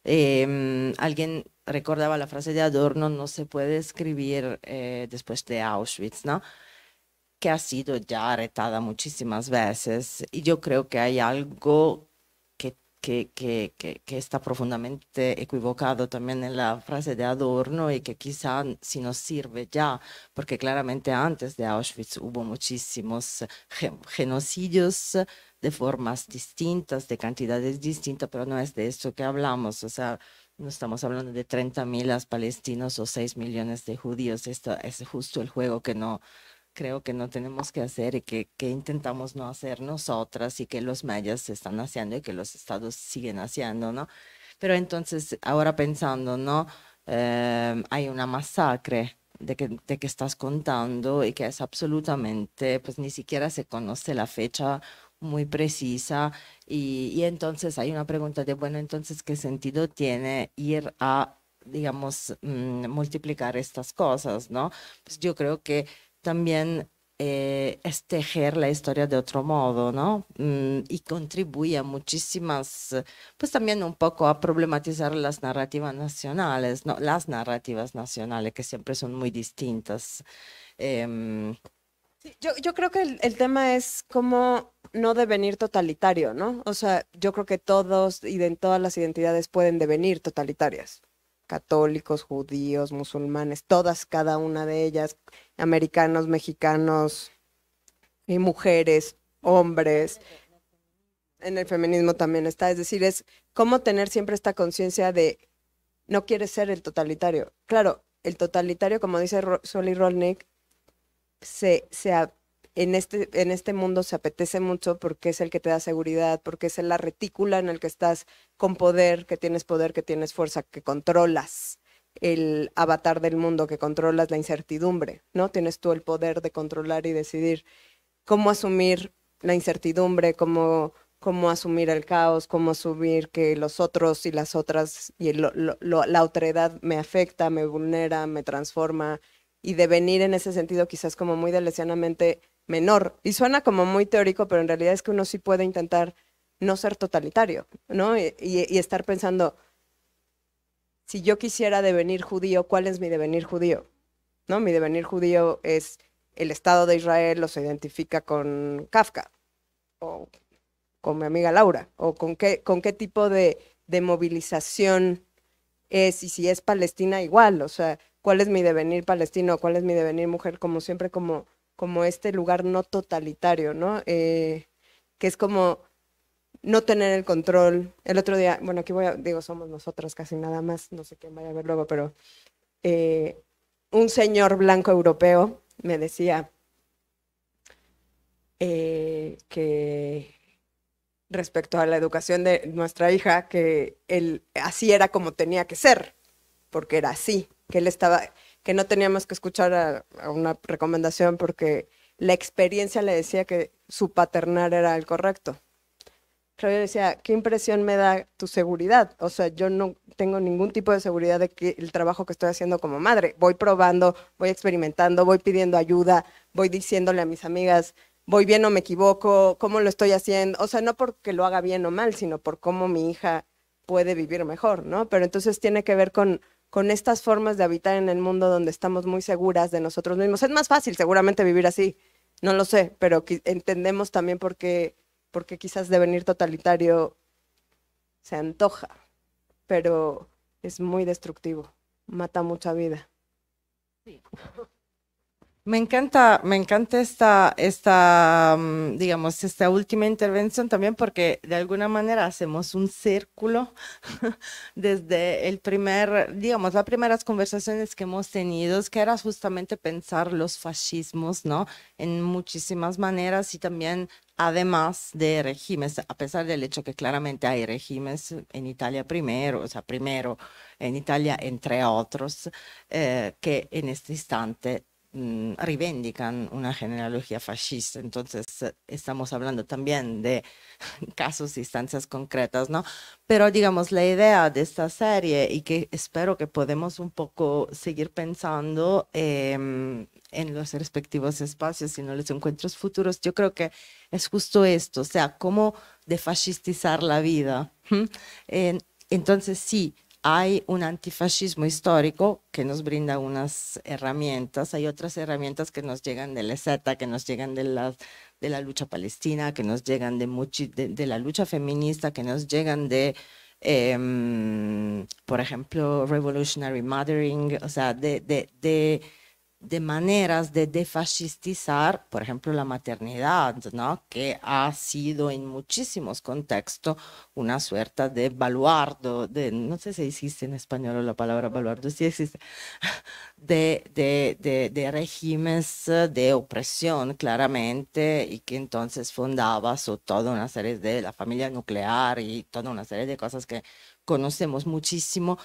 Em, alguien recordaba la frase de Adorno, no se puede escribir eh, después de Auschwitz, ¿no? que ha sido ya retada muchísimas veces, y yo creo que hay algo que, que, que, que, está profundamente equivocado también en la frase de Adorno y que quizá si nos sirve ya, porque claramente antes de Auschwitz hubo muchísimos genocidios de formas distintas, de cantidades distintas, pero no es de eso que hablamos, o sea, no estamos hablando de 30 mil palestinos o 6 millones de judíos. Esto es justo el juego que no, creo que no tenemos que hacer y que, que, intentamos no hacer nosotras y que los mayas están haciendo y que los estados siguen haciendo, ¿no? Pero entonces, ahora pensando, ¿no? Em, hay una masacre de que, estás contando y que es absolutamente, pues ni siquiera se conoce la fecha muy precisa y, entonces hay una pregunta de, bueno, entonces, ¿qué sentido tiene ir a, digamos, mm, multiplicar estas cosas, ¿no? Pues yo creo que también eh, es tejer la historia de otro modo, ¿no? Mm, y contribuye a muchísimas, pues también un poco a problematizar las narrativas nacionales, ¿no? Las narrativas nacionales que siempre son muy distintas. Em, yo, creo que el, tema es cómo no devenir totalitario, ¿no? O sea, yo creo que todos y de, todas las identidades pueden devenir totalitarias católicos, judíos, musulmanes, todas, cada una de ellas, americanos, mexicanos, y mujeres, hombres, en el feminismo también está, es decir, es cómo tener siempre esta conciencia de no quieres ser el totalitario. Claro, el totalitario, como dice solly Soli Rolnick, se, se, en este, en este mundo se apetece mucho porque es el que te da seguridad, porque es la retícula en el que estás con poder, que tienes poder, que tienes fuerza, que controlas el avatar del mundo, que controlas la incertidumbre, ¿no? Tienes tú el poder de controlar y decidir cómo asumir la incertidumbre, cómo, cómo asumir el caos, cómo asumir que los otros y las otras y la me afecta, me vulnera, me transforma y devenir en ese sentido quizás como muy delesianamente menor. Y suena como muy teórico, pero en realidad es que uno sí puede intentar no ser totalitario, ¿no? Y, estar pensando, si yo quisiera devenir judío, ¿cuál es mi devenir judío? ¿No? Mi devenir judío es el Estado de Israel o se identifica con Kafka o con mi amiga Laura o con qué, con qué tipo de, de movilización es y si es Palestina igual, o sea, cuál es mi devenir palestino, cuál es mi devenir mujer, como siempre como como este lugar no totalitario, ¿no? Eh, que es como no tener el control. El otro día, bueno, aquí voy a, digo, somos nosotras casi nada más, no sé quién vaya a ver luego, pero eh, un señor blanco europeo me decía eh, que respecto a la educación de nuestra hija, que él así era como tenía que ser, porque era así, que él estaba, que no teníamos que escuchar a, una recomendación porque la experiencia le decía que su paternal era el correcto. Pero decía, ¿qué impresión me da tu seguridad? O sea, yo no tengo ningún tipo de seguridad de que el trabajo que estoy haciendo como madre. Voy probando, voy experimentando, voy pidiendo ayuda, voy diciéndole a mis amigas, voy bien o me equivoco, cómo lo estoy haciendo. O sea, no porque lo haga bien o mal, sino por cómo mi hija puede vivir mejor, ¿no? Pero entonces tiene que ver con con estas formas de habitar en el mundo donde estamos muy seguras de nosotros mismos. Es más fácil seguramente vivir así, no lo sé, pero entendemos también por qué, quizás devenir totalitario se antoja, pero es muy destructivo, mata mucha vida. Me encanta, me encanta esta, esta, mm, digamos, esta última intervención también porque de alguna manera hacemos un círculo desde el primer, digamos, las primeras conversaciones que hemos tenido, que era justamente pensar los fascismos, ¿no? En muchísimas maneras y también además de regímenes, a pesar del hecho que claramente hay regímenes en Italia primero, o sea, primero en Italia entre otros, eh, que en este instante Mm, reivindican una genealogía fascista. Entonces, eh, estamos hablando también de casos, instancias concretas, ¿no? Pero, digamos, la idea de esta serie y que espero que podemos un poco seguir pensando em, en los respectivos espacios y en los encuentros futuros, yo creo que es justo esto, o sea, cómo defascistizar la vida. entonces, sí, hay un antifascismo histórico que nos brinda unas herramientas, hay otras herramientas que nos llegan de la Z, que nos llegan de la, de la lucha palestina, que nos llegan de, de, la lucha feminista, que nos llegan de, em, por ejemplo, Revolutionary Mothering, o sea, de, de de maneras de defascistizar, por ejemplo, la maternidad, ¿no? que ha sido en muchísimos contextos una suerte de baluardo, de, no sé si existe en español la palabra baluardo, sí existe, de, de, de, de regímenes de opresión claramente y que entonces fundaba sobre toda una serie de la familia nuclear y toda una serie de cosas que conocemos muchísimo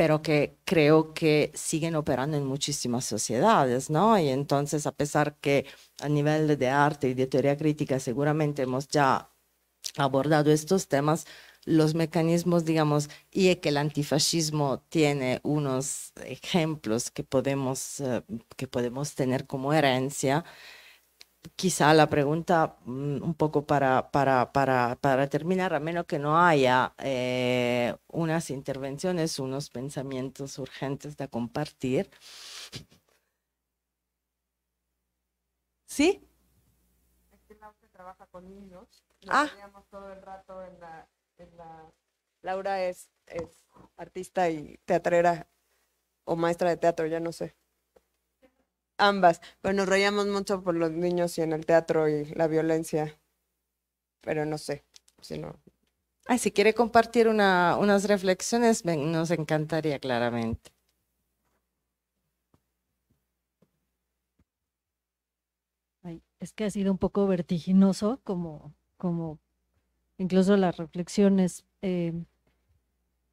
pero que creo que siguen operando en muchísimas sociedades, ¿no? Y entonces, a pesar que a nivel de arte y de teoría crítica seguramente hemos ya abordado estos temas, los mecanismos, digamos, y que el antifascismo tiene unos ejemplos que podemos, eh, que podemos tener como herencia, quizá la pregunta mm, un poco para, para, para, terminar, a menos que no haya eh, unas intervenciones, unos pensamientos urgentes de compartir. ¿Sí? que Laura trabaja con niños. ah. todo el rato en la, Laura es, es artista y teatrera o maestra de teatro, ya no sé ambas. Bueno, nos reíamos mucho por los niños y en el teatro y la violencia. Pero no sé, si no. Ay, si quiere compartir unas reflexiones, nos encantaría claramente. Ay, es que ha sido un poco vertiginoso, como, como incluso las reflexiones. Eh,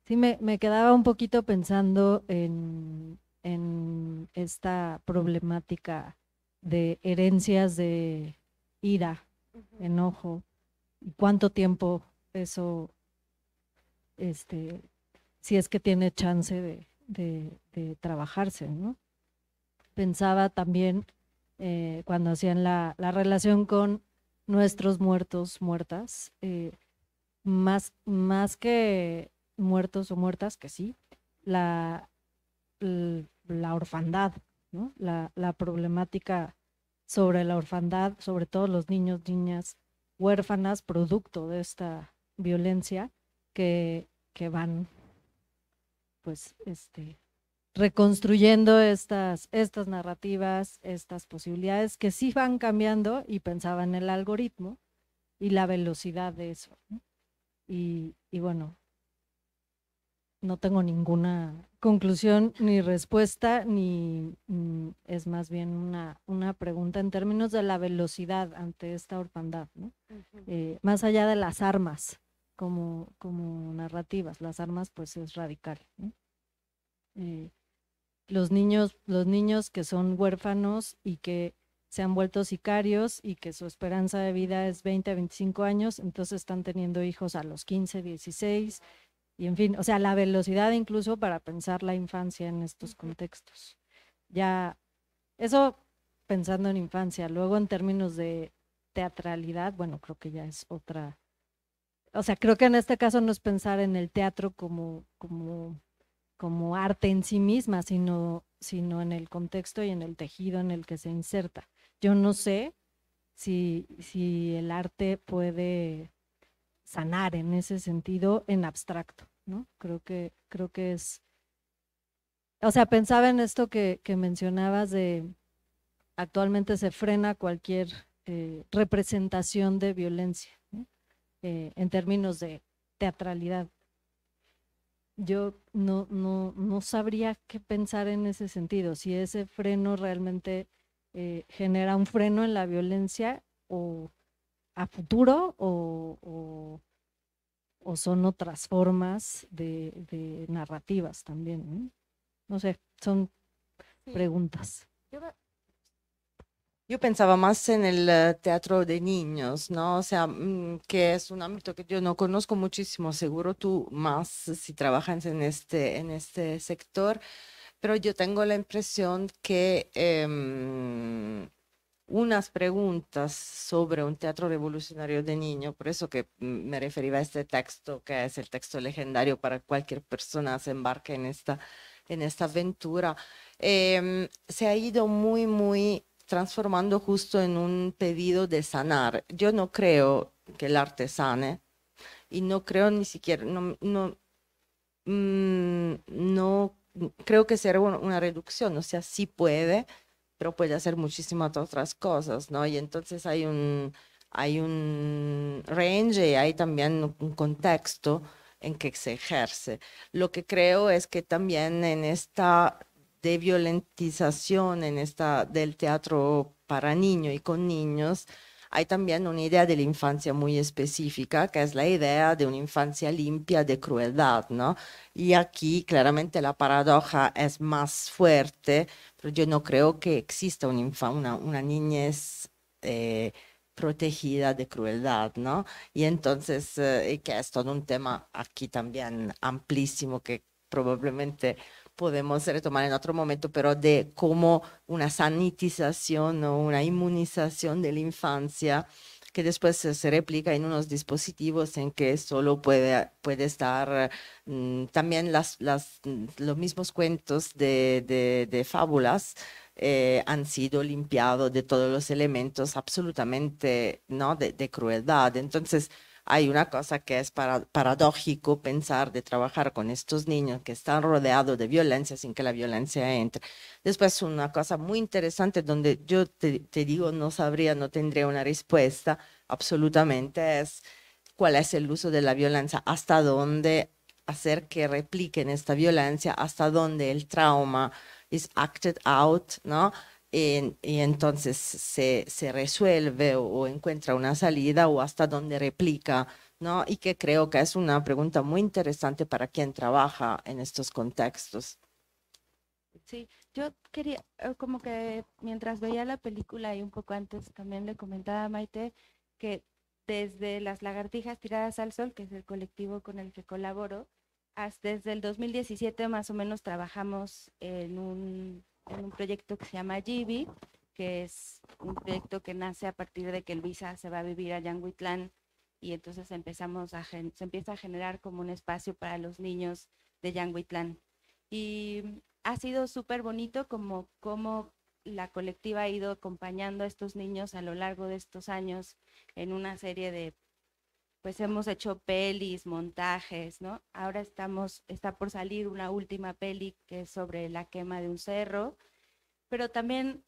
sí, me quedaba un poquito pensando en, en esta problemática de herencias de ira, enojo, y cuánto tiempo eso, este, si es que tiene chance de, trabajarse, Pensaba también eh, cuando hacían la, relación con nuestros muertos, muertas, eh, más, más que muertos o muertas, que sí, la, la orfandad, la, problemática sobre la orfandad, sobre todo los niños, niñas huérfanas, producto de esta violencia que, van pues este reconstruyendo estas, estas narrativas, estas posibilidades que sí van cambiando y pensaba en el algoritmo y la velocidad de eso. Y, y bueno, no tengo ninguna conclusión ni respuesta, ni mm, es más bien una, pregunta en términos de la velocidad ante esta orfandad, ¿no? Eh, más allá de las armas como, como narrativas, las armas pues es radical. Eh, los niños, los niños que son huérfanos y que se han vuelto sicarios y que su esperanza de vida es 20 a 25 años, entonces están teniendo hijos a los 15, 16 y en fin, o sea, la velocidad incluso para pensar la infancia en estos contextos. Ya, eso pensando en infancia. Luego en términos de teatralidad, bueno, creo que ya es otra. O sea, creo que en este caso no es pensar en el teatro como, como, como arte en sí misma, sino, sino en el contexto y en el tejido en el que se inserta. Yo no sé si, si el arte puede sanar en ese sentido en abstracto, ¿no? Creo que, creo que es. O sea, pensaba en esto que, mencionabas de actualmente se frena cualquier eh, representación de violencia eh, en términos de teatralidad. Yo no, no, sabría qué pensar en ese sentido, si ese freno realmente eh, genera un freno en la violencia o a futuro o, son otras formas de, narrativas también. No sé, son preguntas. Yo pensaba más en el eh, teatro de niños, ¿no? O sea, mm, que es un ámbito que yo no conozco muchísimo, seguro tú más eh, si trabajas en este, en este sector, pero yo tengo la impresión que em, unas preguntas sobre un teatro revolucionario de niño, por eso que me refería a este texto, que es el texto legendario para cualquier persona se embarque en esta, en esta aventura, em, se ha ido muy, muy transformando justo en un pedido de sanar. Yo no creo que el arte sane y no creo ni siquiera, no, no, mm, no creo que sea una reducción, o sea, sí puede, pero puede hacer muchísimas otras cosas, ¿no? Y entonces hay un, hay un range y hay también un contexto en que se ejerce. Lo que creo es que también en esta de violentización, en esta del teatro para niños y con niños, hay también una idea de la infancia muy específica, que es la idea de una infancia limpia de crueldad, ¿no? Y aquí claramente la paradoja es más fuerte, pero yo no creo que exista una, una, niñez... Eh, protegida de crueldad, ¿no? Y entonces, eh, y que es todo un tema aquí también amplísimo que probablemente podemos retomar en otro momento, pero de cómo una sanitización o una inmunización de la infancia que después se replica en unos dispositivos en que solo puede, puede estar mm, también las, las, mm, los mismos cuentos de, fábulas eh, han sido limpiados de todos los elementos absolutamente ¿no? de crueldad. Entonces, hay una cosa que es paradójico pensar de trabajar con estos niños que están rodeados de violencia sin que la violencia entre. Después una cosa muy interesante donde yo te, te digo no sabría, no tendría una respuesta absolutamente es cuál es el uso de la violencia, hasta dónde hacer que repliquen esta violencia, hasta dónde el trauma is acted out, ¿no? y, entonces se, se resuelve o, encuentra una salida o hasta dónde replica, ¿no? Y que creo que es una pregunta muy interesante para quien trabaja en estos contextos. Sí, yo quería, eh, como que mientras veía la película y un poco antes también le comentaba a Maite que desde Las Lagartijas Tiradas al Sol, que es el colectivo con el que colaboro, hasta desde el 2017 más o menos trabajamos en un en un proyecto que se llama Jibi, que es un proyecto que nace a partir de que Luisa se va a vivir a Yanguitlán y entonces empezamos a se empieza a generar como un espacio para los niños de Yanguitlán. Y ha sido súper bonito como, como la colectiva ha ido acompañando a estos niños a lo largo de estos años en una serie de pues hemos hecho pelis, montajes, ¿no? Ahora estamos, está por salir una última peli que es sobre la quema de un cerro, pero también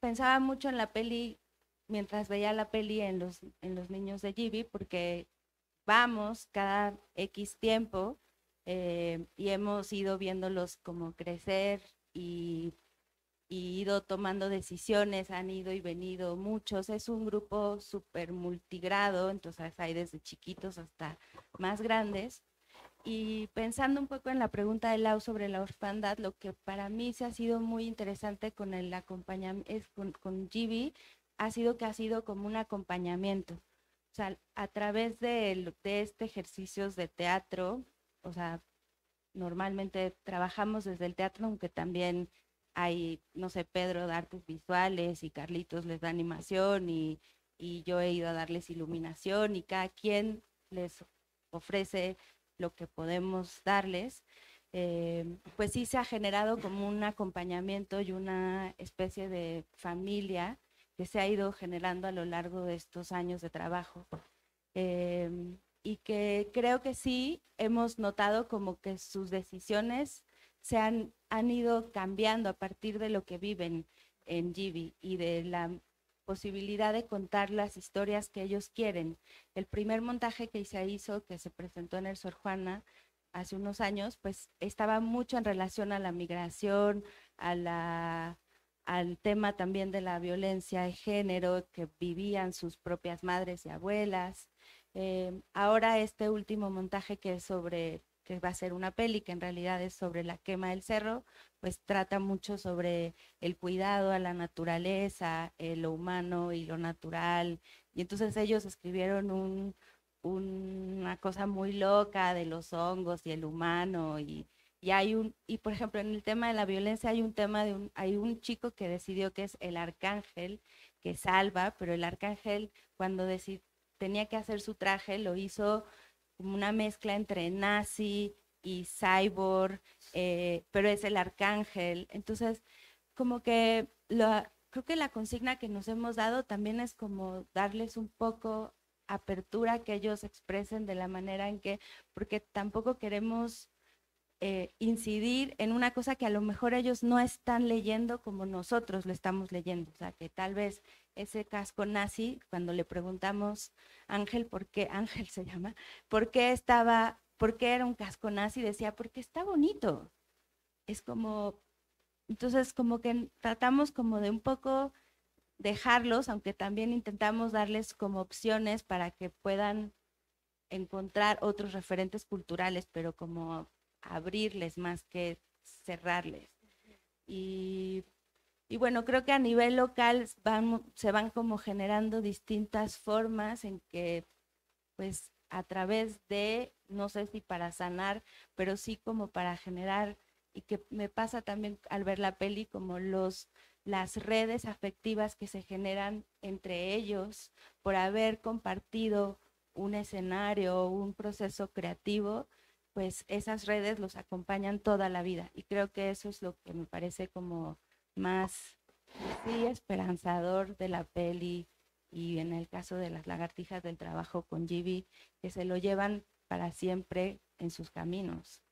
pensaba mucho en la peli, mientras veía la peli en los, en los niños de Jibi, porque vamos cada X tiempo eh, y hemos ido viéndolos como crecer y y ido tomando decisiones, han ido y venido muchos. Es un grupo súper multigrado, entonces hay desde chiquitos hasta más grandes. Y pensando un poco en la pregunta de Lau sobre la orfandad, lo que para mí se ha sido muy interesante con el acompañamiento, con, con Gibi, ha sido que ha sido como un acompañamiento. O sea, a través de, de este ejercicios de teatro, o sea, normalmente trabajamos desde el teatro, aunque también hay, no sé, Pedro da artes visuales y Carlitos les da animación y, y yo he ido a darles iluminación y cada quien les ofrece lo que podemos darles. Eh, pues sí se ha generado como un acompañamiento y una especie de familia que se ha ido generando a lo largo de estos años de trabajo. Eh, y que creo que sí hemos notado como que sus decisiones se han, han ido cambiando a partir de lo que viven en Givi y de la posibilidad de contar las historias que ellos quieren. El primer montaje que se hizo, que se presentó en el Sor Juana hace unos años, pues estaba mucho en relación a la migración, a la, al tema también de la violencia de género que vivían sus propias madres y abuelas. Eh, ahora este último montaje que es sobre que va a ser una peli que en realidad es sobre la quema del cerro, pues trata mucho sobre el cuidado a la naturaleza, eh, lo humano y lo natural. Y entonces ellos escribieron una cosa muy loca de los hongos y el humano y, hay un y por ejemplo en el tema de la violencia hay un tema de un hay un chico que decidió que es el arcángel que salva pero el arcángel cuando tenía que hacer su traje lo hizo una mezcla entre nazi y cyborg, eh, pero es el arcángel. Entonces, como que creo que la consigna que nos hemos dado también es como darles un poco apertura que ellos expresen de la manera en que, porque tampoco queremos eh, incidir en una cosa que a lo mejor ellos no están leyendo como nosotros lo estamos leyendo, o sea, que tal vez ese casco nazi, cuando le preguntamos Ángel, ¿por qué Ángel se llama? ¿Por qué estaba, por qué era un casco nazi? Decía, porque está bonito. Es como, entonces como que tratamos como de un poco dejarlos, aunque también intentamos darles como opciones para que puedan encontrar otros referentes culturales, pero como abrirles más que cerrarles. Y y bueno, creo que a nivel local se van como generando distintas formas en que, pues, a través de, no sé si para sanar, pero sí como para generar, y que me pasa también al ver la peli, como los las redes afectivas que se generan entre ellos por haber compartido un escenario, o un proceso creativo, pues esas redes los acompañan toda la vida. Y creo que eso es lo que me parece como más sí, esperanzador de la peli y en el caso de las lagartijas del trabajo con Gibi, que se lo llevan para siempre en sus caminos.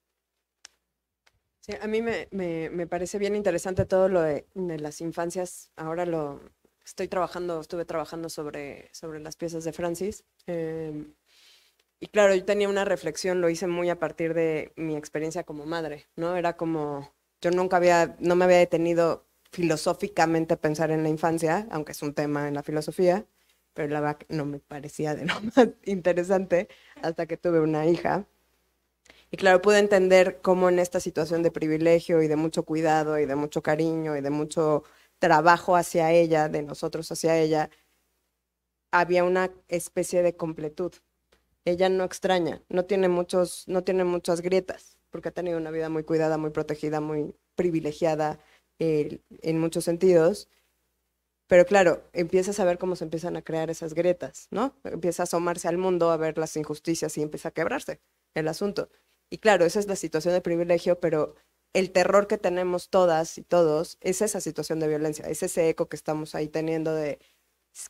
a mí me, me, me parece bien interesante todo lo de, las infancias. Ahora lo estoy trabajando, estuve trabajando sobre, sobre las piezas de Francis. Eh, y claro, yo tenía una reflexión, lo hice muy a partir de mi experiencia como madre, ¿no? Era como, yo nunca había, no me había detenido filosóficamente pensar en la infancia, aunque es un tema en la filosofía, pero la verdad no me parecía de lo más interesante hasta que tuve una hija. Y claro, pude entender cómo en esta situación de privilegio y de mucho cuidado y de mucho cariño y de mucho trabajo hacia ella, de nosotros hacia ella, había una especie de completud. Ella no extraña, no tiene, muchos, no tiene muchas grietas, porque ha tenido una vida muy cuidada, muy protegida, muy privilegiada, en muchos sentidos. Pero claro, empiezas a ver cómo se empiezan a crear esas grietas, ¿no? Empieza a asomarse al mundo, a ver las injusticias y empieza a quebrarse el asunto. Y claro, esa es la situación de privilegio, pero el terror que tenemos todas y todos es esa situación de violencia, es ese eco que estamos ahí teniendo de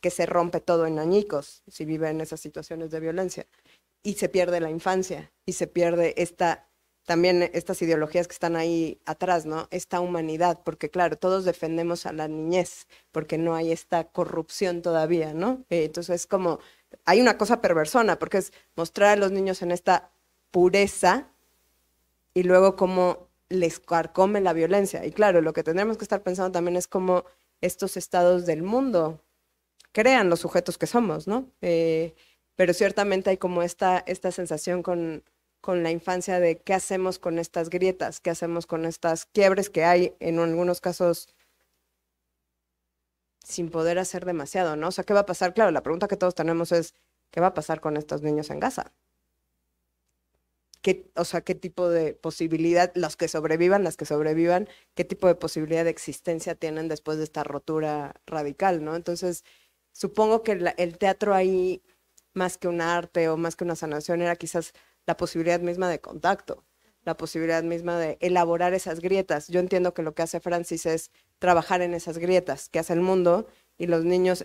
que se rompe todo en añicos si viven esas situaciones de violencia. Y se pierde la infancia y se pierde esta también estas ideologías que están ahí atrás, ¿no? Esta humanidad, porque claro, todos defendemos a la niñez, porque no hay esta corrupción todavía, ¿no? Eh, entonces es como, hay una cosa perversona, porque es mostrar a los niños en esta pureza y luego cómo les carcome la violencia. Y claro, lo que tendremos que estar pensando también es cómo estos estados del mundo crean los sujetos que somos, ¿no? Eh, pero ciertamente hay como esta, esta sensación con con la infancia de qué hacemos con estas grietas, qué hacemos con estas quiebres que hay en algunos casos sin poder hacer demasiado, ¿no? O sea, ¿qué va a pasar? Claro, la pregunta que todos tenemos es, ¿qué va a pasar con estos niños en Gaza? ¿Qué, o sea, qué tipo de posibilidad, los que sobrevivan, las que sobrevivan, qué tipo de posibilidad de existencia tienen después de esta rotura radical, ¿no? Entonces, supongo que el teatro ahí, más que un arte o más que una sanación, era quizás la posibilidad misma de contacto, la posibilidad misma de elaborar esas grietas. Yo entiendo que lo que hace Francis es trabajar en esas grietas que hace el mundo y los niños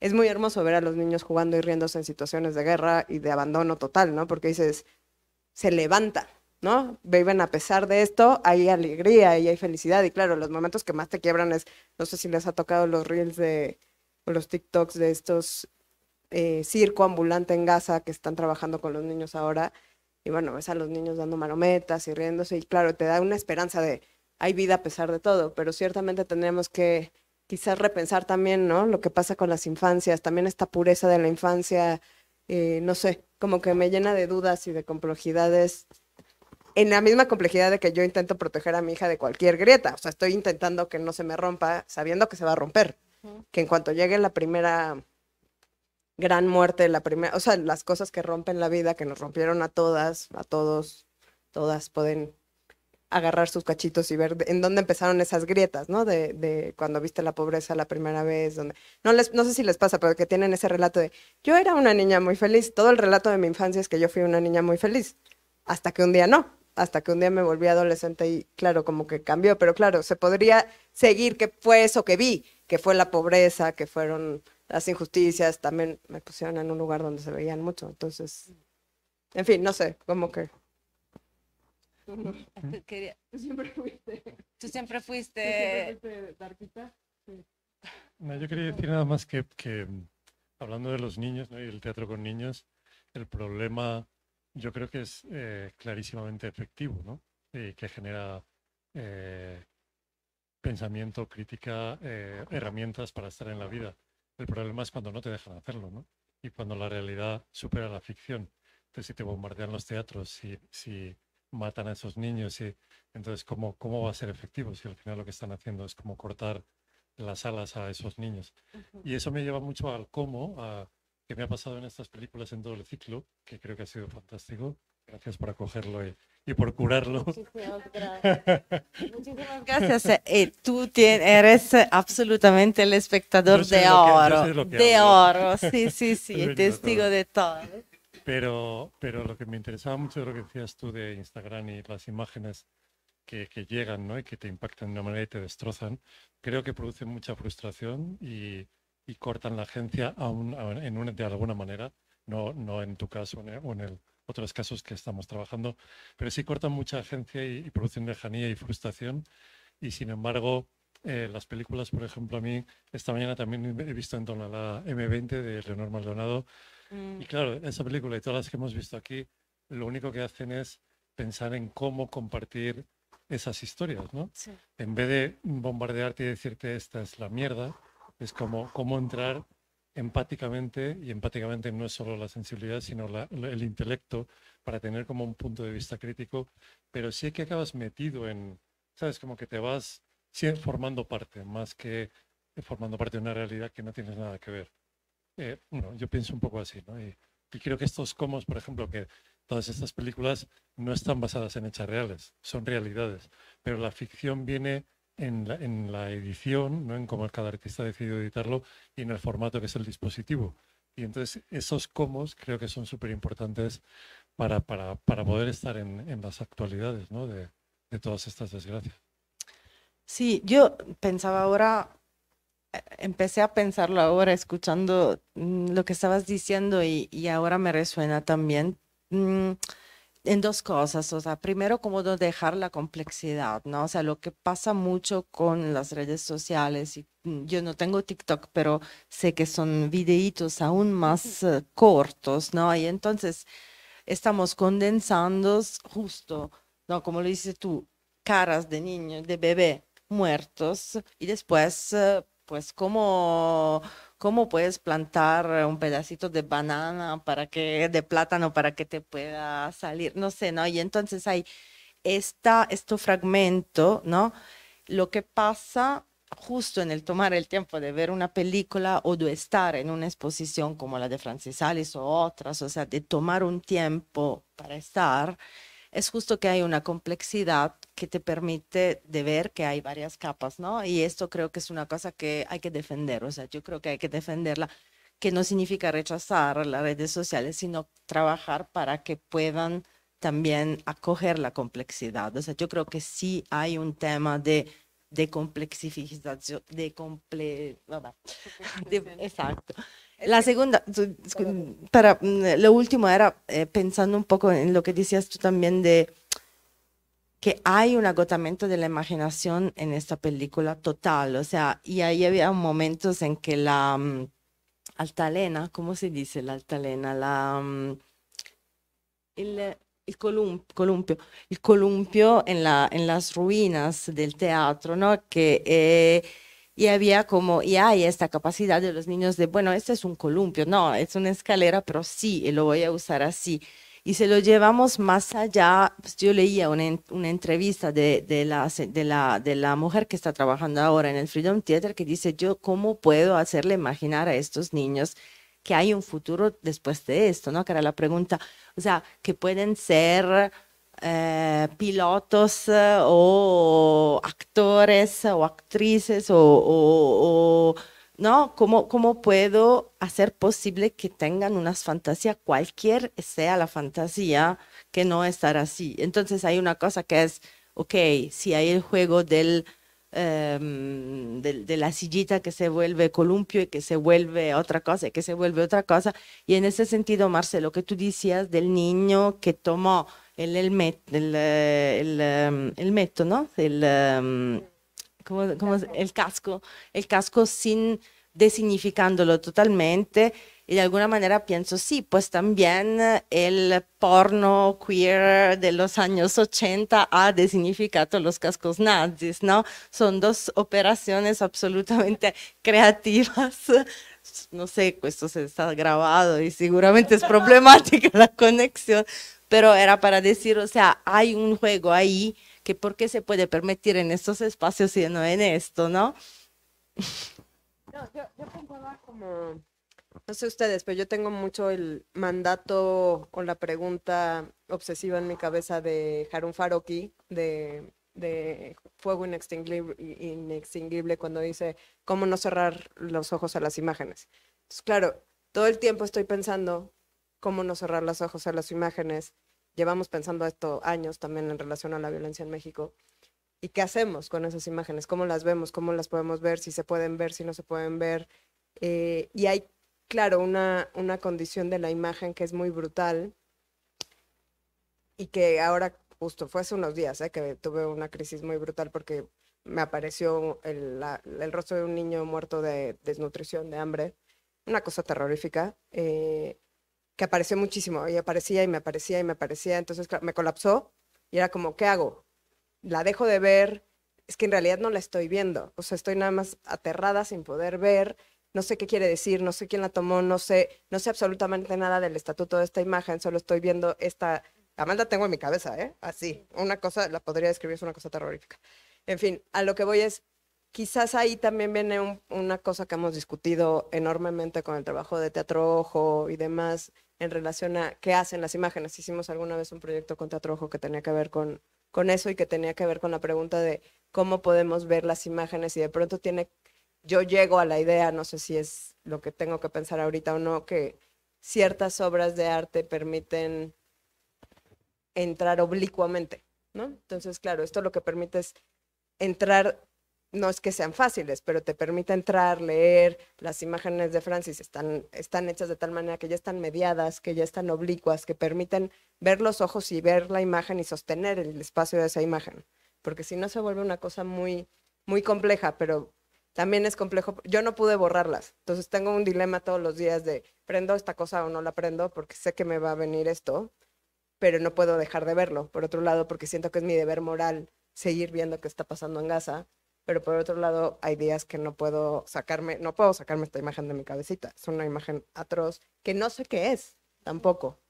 Es muy hermoso ver a los niños jugando y riéndose en situaciones de guerra y de abandono total, ¿no? Porque dices, se levanta, ¿no? Viven a pesar de esto, hay alegría y hay felicidad. Y claro, los momentos que más te quiebran es, no sé si les ha tocado los reels de, o los TikToks de estos eh, circo ambulante en Gaza que están trabajando con los niños ahora. Y bueno, ves a los niños dando marometas y riéndose. Y claro, te da una esperanza de hay vida a pesar de todo, pero ciertamente tenemos que quizás repensar también, ¿no? Lo que pasa con las infancias, también esta pureza de la infancia, eh, no sé, como que me llena de dudas y de complejidades. En la misma complejidad de que yo intento proteger a mi hija de cualquier grieta, o sea, estoy intentando que no se me rompa, sabiendo que se va a romper, que en cuanto llegue la primera gran muerte, la primera, o sea, las cosas que rompen la vida, que nos rompieron a todas, a todos, todas pueden agarrar sus cachitos y ver en dónde empezaron esas grietas, ¿no? De, de cuando viste la pobreza la primera vez, donde no les, no sé si les pasa, pero que tienen ese relato de yo era una niña muy feliz. Todo el relato de mi infancia es que yo fui una niña muy feliz, hasta que un día no, hasta que un día me volví adolescente y claro, como que cambió, pero claro, se podría seguir que fue eso que vi, que fue la pobreza, que fueron las injusticias también me pusieron en un lugar donde se veían mucho. Entonces, en fin, no sé, como que... ¿Tú siempre fuiste? ¿Tú siempre fuiste, No, yo quería decir nada más que, que hablando de los niños ¿no? y el teatro con niños, el problema yo creo que es eh, clarísimamente efectivo, ¿no? Y eh, que genera eh, pensamiento, crítica, herramientas para estar en la vida. El problema es cuando no te dejan hacerlo, ¿no? Y cuando la realidad supera la ficción. Entonces, si te bombardean los teatros, si, matan a esos niños, si, entonces, ¿cómo, ¿cómo va a ser efectivo si al final lo que están haciendo es como cortar las alas a esos niños? Y eso me lleva mucho al cómo, que me ha pasado en estas películas en todo el ciclo, que creo que ha sido fantástico, Gracias por acogerlo y, por curarlo. Muchísimas gracias. Muchísimas gracias. Eh, tú eres absolutamente el espectador de oro. de oro, sí, sí, sí, testigo de todo. Pero, pero lo que me interesaba mucho de lo que decías tú de Instagram y las imágenes que, llegan ¿no? y que te impactan de una manera y te destrozan, creo que producen mucha frustración y, cortan la agencia a en una, de alguna manera, no, no en tu caso o en el otros casos que estamos trabajando, pero sí cortan mucha agencia y, producen lejanía y frustración. Y sin embargo, eh, las películas, por ejemplo, a mí esta mañana también he visto en torno a la M20 de Leonor Maldonado. Mm. Y claro, esa película y todas las que hemos visto aquí, lo único que hacen es pensar en cómo compartir esas historias, ¿no? En vez de bombardearte y decirte esta es la mierda, es como cómo entrar empáticamente, y empáticamente no es solo la sensibilidad, sino el intelecto, para tener como un punto de vista crítico, pero sí que acabas metido en, sabes, como que te vas sí, formando parte, más que formando parte de una realidad que no tienes nada que ver. Eh, bueno, yo pienso un poco así, ¿no? Y, y creo que estos comos, por ejemplo, que todas estas películas no están basadas en hechas reales, son realidades, pero la ficción viene en la, en la edición, ¿no? en cómo cada artista ha decidido editarlo y en el formato que es el dispositivo. Y entonces esos comos creo que son súper importantes para, para, para, poder estar en, en las actualidades ¿no? de, de todas estas desgracias. Sí, yo pensaba ahora, eh, empecé a pensarlo ahora escuchando mm, lo que estabas diciendo y, y ahora me resuena también. Mm, en dos cosas, o sea, primero cómo dejar la complejidad, ¿no? O sea, lo que pasa mucho con las redes sociales, y mm, yo no tengo TikTok, pero sé que son videitos aún más eh, cortos, ¿no? Y entonces estamos condensando justo, ¿no? Como lo dices tú, caras de niño, de bebé muertos, y después, eh, pues como cómo puedes plantar eh, un pedacito de banana para que, de plátano para que te pueda salir, no sé, ¿no? Y entonces hay esta, este fragmento, ¿no? Lo que pasa justo en el tomar el tiempo de ver una película o de estar en una exposición como la de Francis Alice o otras, o sea, de tomar un tiempo para estar, es justo que hay una complejidad que te permite de ver que hay varias capas, ¿no? Y esto creo que es una cosa que hay que defender, o sea, yo creo que hay que defenderla, que no significa rechazar las redes sociales, sino trabajar para que puedan también acoger la complejidad. O sea, yo creo que sí hay un tema de de complexificación, de comple... exacto, la segunda, para mm, lo último era eh, pensando un poco en lo que decías tú también de que hay un agotamiento de la imaginación en esta película total, o sea, y ahí había momentos en que la mm, altalena, ¿cómo se dice la altalena? La, mm, el, eh, columpio, el columpio en, la, en las ruinas del teatro, ¿no? Que eh, y había como, y hay esta capacidad de los niños de, bueno, este es un columpio, no, es una escalera, pero sí, y eh, lo voy a usar así. Y se lo llevamos más allá, pues yo leía una, una entrevista de, de, la, de, la, de la mujer que está trabajando ahora en el Freedom Theater que dice, yo cómo puedo hacerle imaginar a estos niños que hay un futuro después de esto, ¿no? Que era la pregunta, o sea, que pueden ser eh, pilotos eh, o actores o actrices o, ¿no? ¿Cómo, ¿Cómo, puedo hacer posible que tengan unas fantasías, cualquier sea la fantasía, que no estar así? Entonces hay una cosa que es, ok, si hay el juego del, em, del, de la sillita que se vuelve columpio y que se vuelve otra cosa y que se vuelve otra cosa, y en ese sentido, Marcelo, que tú decías del niño que tomó el, el, el, ¿no? El, casco, el casco sin designificándolo totalmente y de alguna manera pienso, sí, pues también el porno queer de los años 80 ha designificado los cascos nazis, ¿no? Son dos operaciones absolutamente creativas. No sé, pues esto se está grabado y seguramente es problemática la conexión, pero era para decir, o sea, hay un juego ahí que por qué se puede permitir en estos espacios y no en esto, ¿no? no yo, yo como, no sé ustedes, pero yo tengo mucho el mandato o la pregunta obsesiva en mi cabeza de Harun Faroki, de, Fuego inextinguible, inextinguible, cuando dice, ¿cómo no cerrar los ojos a las imágenes? claro, todo el tiempo estoy pensando cómo no cerrar los ojos a las imágenes, llevamos pensando esto años también en relación a la violencia en México. ¿Y qué hacemos con esas imágenes? ¿Cómo las vemos? ¿Cómo las podemos ver? ¿Si se pueden ver? ¿Si no se pueden ver? Eh, y hay, claro, una, una condición de la imagen que es muy brutal y que ahora, justo fue hace unos días, ¿eh? que tuve una crisis muy brutal porque me apareció el, el rostro de un niño muerto de desnutrición, de hambre, una cosa terrorífica. Eh, que apareció muchísimo y aparecía y me aparecía y me aparecía, entonces me colapsó y era como, ¿qué hago? La dejo de ver, es que en realidad no la estoy viendo, o sea, estoy nada más aterrada sin poder ver, no sé qué quiere decir, no sé quién la tomó, no sé, no sé absolutamente nada del estatuto de esta imagen, solo estoy viendo esta, la tengo en mi cabeza, ¿eh? Así, una cosa, la podría describir, es una cosa terrorífica. En fin, a lo que voy es, quizás ahí también viene una cosa que hemos discutido enormemente con el trabajo de Teatro Ojo y demás, en relación a qué hacen las imágenes. Hicimos alguna vez un proyecto con Teatro Ojo que tenía que ver con, con eso y que tenía que ver con la pregunta de cómo podemos ver las imágenes y de pronto tiene, yo llego a la idea, no sé si es lo que tengo que pensar ahorita o no, que ciertas obras de arte permiten entrar oblicuamente, ¿no? Entonces, claro, esto lo que permite es entrar no es que sean fáciles, pero te permite entrar, leer. Las imágenes de Francis están, están hechas de tal manera que ya están mediadas, que ya están oblicuas, que permiten ver los ojos y ver la imagen y sostener el espacio de esa imagen. Porque si no se vuelve una cosa muy, muy compleja, pero también es complejo. Yo no pude borrarlas, entonces tengo un dilema todos los días de prendo esta cosa o no la prendo porque sé que me va a venir esto, pero no puedo dejar de verlo. Por otro lado, porque siento que es mi deber moral seguir viendo qué está pasando en Gaza pero por otro lado hay días que no puedo sacarme, no puedo sacarme esta imagen de mi cabecita. Es una imagen atroz que no sé qué es tampoco,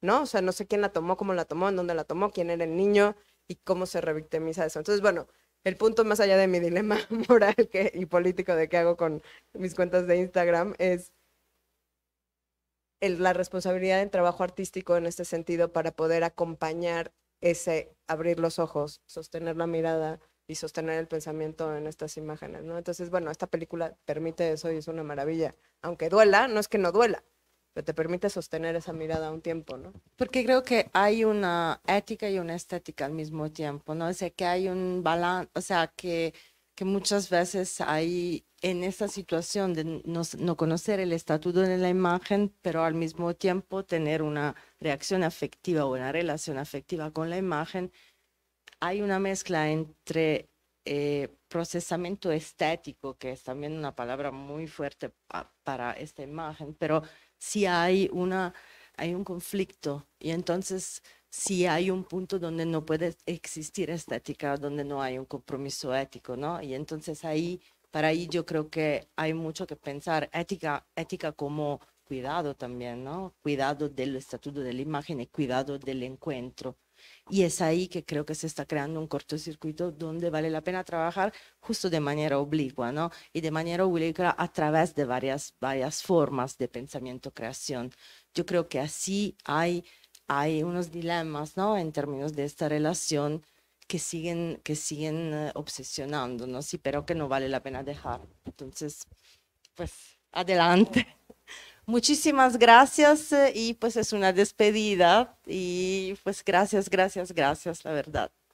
¿no? O sea, no sé quién la tomó, cómo la tomó, en dónde la tomó, quién era el niño y cómo se revictimiza eso. Entonces, bueno, el punto más allá de mi dilema moral y político de qué hago con mis cuentas de Instagram es la responsabilidad del trabajo artístico en este sentido para poder acompañar ese abrir los ojos, sostener la mirada, y sostener el pensamiento en estas imágenes, ¿no? Entonces, bueno, esta película permite eso y es una maravilla. Aunque duela, no es que no duela, pero te permite sostener esa mirada un tiempo, ¿no? Porque creo que hay una ética y una estética al mismo tiempo, ¿no? O sea, que hay un balance, o sea, que, que muchas veces hay en esta situación de no, no conocer el estatuto de la imagen, pero al mismo tiempo tener una reacción afectiva o una relación afectiva con la imagen hay una mezcla entre eh, procesamiento estético, que es también una palabra muy fuerte para esta imagen, pero sí hay, una, hay un conflicto y entonces sí hay un punto donde no puede existir estética, donde no hay un compromiso ético, ¿no? Y entonces ahí, para ahí yo creo que hay mucho que pensar, ética, ética como cuidado también, ¿no? Cuidado del estatuto de la imagen y cuidado del encuentro y es ahí que creo que se está creando un cortocircuito donde vale la pena trabajar justo de manera oblicua, ¿no? Y de manera oblicua a través de varias, varias formas de pensamiento-creación. Yo creo que así hay, hay unos dilemas, ¿no? En términos de esta relación que siguen, que siguen eh, obsesionándonos sí, pero que no vale la pena dejar. Entonces, pues adelante. Muchísimas gracias eh, y pues es una despedida y pues gracias, gracias, gracias, la verdad.